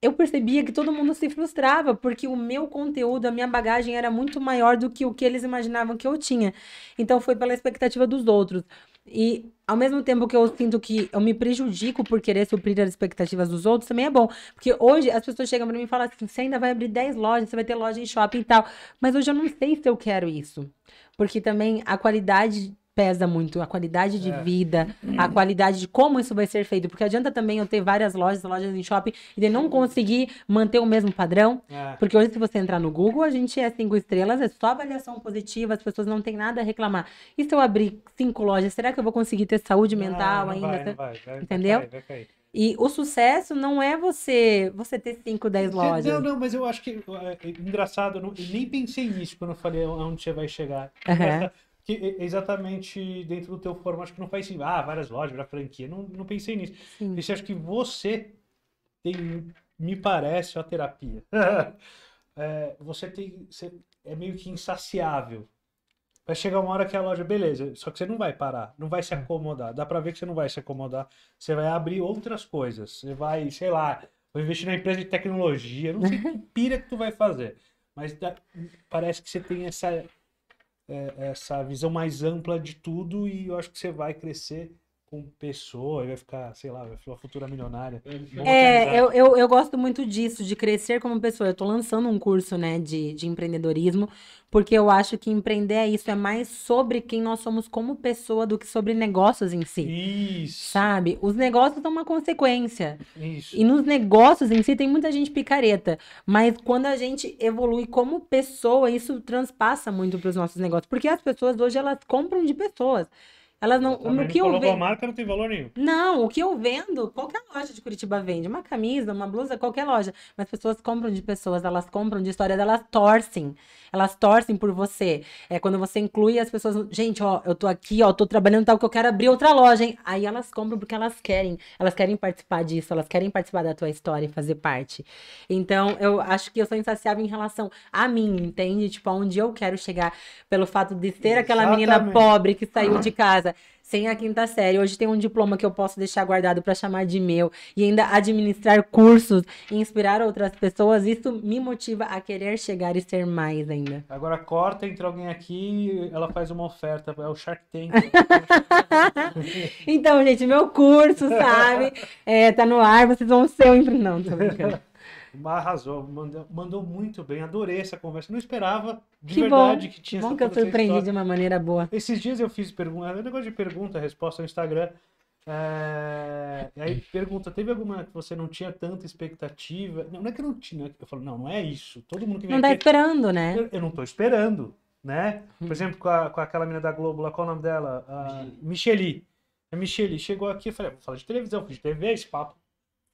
eu percebia que todo mundo se frustrava, porque o meu conteúdo, a minha bagagem era muito maior do que o que eles imaginavam que eu tinha. Então foi pela expectativa dos outros. E ao mesmo tempo que eu sinto que eu me prejudico por querer suprir as expectativas dos outros, também é bom. Porque hoje as pessoas chegam para mim e falam assim: você ainda vai abrir 10 lojas, você vai ter loja em shopping e tal. Mas hoje eu não sei se eu quero isso. Porque também a qualidade pesa muito a qualidade de é. vida, a uhum. qualidade de como isso vai ser feito. Porque adianta também eu ter várias lojas, lojas em shopping, e de não uhum. conseguir manter o mesmo padrão. É. Porque hoje, se você entrar no Google, a gente é cinco estrelas, é só avaliação positiva, as pessoas não têm nada a reclamar. E se eu abrir cinco lojas, será que eu vou conseguir ter saúde mental não, não ainda? Vai, vai, vai, Entendeu? Vai E o sucesso não é você você ter 5, 10 lojas. Não, não, mas eu acho que é, é, engraçado, eu, não, eu nem pensei nisso quando eu falei onde você vai chegar. Uhum. Que exatamente dentro do teu formato, que não faz sentido. Ah, várias lojas, várias franquia. Não, não pensei nisso. Sim. acho que você tem, me parece, a terapia. é, você tem, você é meio que insaciável. Vai chegar uma hora que a loja, beleza, só que você não vai parar, não vai se é. acomodar. Dá pra ver que você não vai se acomodar. Você vai abrir outras coisas. Você vai, sei lá, vai investir na empresa de tecnologia. Não sei que pira que tu vai fazer. Mas dá, parece que você tem essa é, essa visão mais ampla de tudo e eu acho que você vai crescer com pessoa e vai ficar, sei lá, vai ficar uma futura milionária. É, é eu, eu, eu, gosto muito disso, de crescer como pessoa. Eu tô lançando um curso, né, de, de empreendedorismo, porque eu acho que empreender é isso, é mais sobre quem nós somos como pessoa do que sobre negócios em si. Isso. Sabe? Os negócios são uma consequência. Isso. E nos negócios em si tem muita gente picareta, mas quando a gente evolui como pessoa, isso transpassa muito para os nossos negócios, porque as pessoas hoje elas compram de pessoas. Elas não. Ah, o que eu vendo. A marca não tem valor nenhum. Não, o que eu vendo, qualquer loja de Curitiba vende. Uma camisa, uma blusa, qualquer loja. Mas pessoas compram de pessoas, elas compram de histórias, elas torcem. Elas torcem por você. É quando você inclui as pessoas. Gente, ó, eu tô aqui, ó, tô trabalhando tal, que eu quero abrir outra loja, hein? Aí elas compram porque elas querem. Elas querem participar disso, elas querem participar da tua história e fazer parte. Então, eu acho que eu sou insaciável em relação a mim, entende? Tipo, aonde eu quero chegar pelo fato de ser aquela Exatamente. menina pobre que saiu de casa sem a quinta série. Hoje tem um diploma que eu posso deixar guardado para chamar de meu e ainda administrar cursos e inspirar outras pessoas. Isso me motiva a querer chegar e ser mais ainda. Agora corta, entra alguém aqui, ela faz uma oferta, é o Shark Tank. então, gente, meu curso, sabe? É, tá no ar, vocês vão ser o Não, tô brincando. Arrasou, mandou, mandou muito bem, adorei essa conversa. Não esperava de que verdade bom. que tinha bom essa que eu surpreendi de uma maneira boa. Esses dias eu fiz pergunta, é um negócio de pergunta, resposta no Instagram. É... Aí pergunta, teve alguma que você não tinha tanta expectativa? Não, não é que eu não tinha. É eu falo, não, não é isso. Todo mundo que vem Não tá aqui... esperando, né? Eu, eu não tô esperando, né? Por uhum. exemplo, com, a, com aquela menina da Globo lá, qual é o nome dela? A Micheli. A Micheli chegou aqui e falei, vou falar de televisão, de TV, esse papo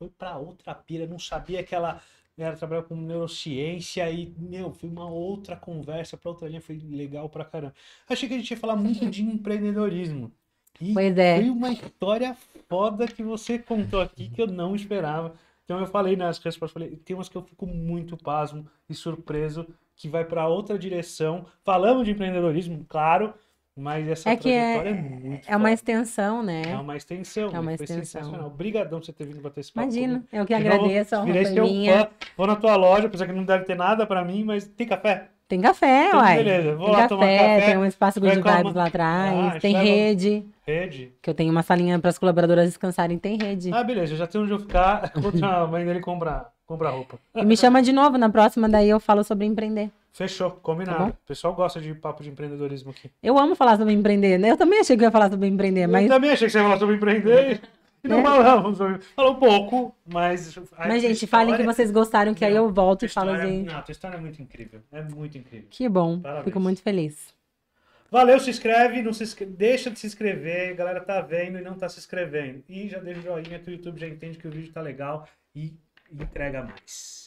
foi para outra pira, não sabia que ela era trabalhar com neurociência e, meu, foi uma outra conversa para outra linha, foi legal para caramba. Achei que a gente ia falar muito de empreendedorismo. E pois é. Foi uma história foda que você contou aqui que eu não esperava. Então eu falei nas respostas, falei, tem umas que eu fico muito pasmo e surpreso que vai para outra direção. Falamos de empreendedorismo, claro, mas essa é, é trajetória é, é muito É uma forte. extensão, né? É uma extensão. É né? uma extensão. sensacional. Obrigadão por você ter vindo bater esse papo. Imagina, eu que agradeço, novo, a honra minha. Fã. Vou na tua loja, apesar que não deve ter nada pra mim, mas tem café? Tem café, tem, uai. Beleza, vou tem lá café, tomar café. Tem um espaço Good Vibes lá atrás, ah, tem rede. Rede? Que eu tenho uma salinha para as colaboradoras descansarem, tem rede. Ah, beleza, eu já tenho onde eu ficar, vou a mãe dele comprar, comprar roupa. E me chama de novo, na próxima daí eu falo sobre empreender. Fechou, combinado. Tá o pessoal gosta de papo de empreendedorismo aqui. Eu amo falar sobre empreender, né? Eu também achei que ia falar sobre empreender, mas. Eu também achei que você ia falar sobre empreender. E não é. falamos. Falou um pouco, mas. Mas, gente, história... falem que vocês gostaram, que não, aí eu volto e falo assim. Não, a tua história é muito incrível. É muito incrível. Que bom. Parabéns. Fico muito feliz. Valeu, se inscreve, não se inscreve, deixa de se inscrever, a galera tá vendo e não tá se inscrevendo. E já deixa o joinha que o YouTube já entende que o vídeo tá legal e entrega mais.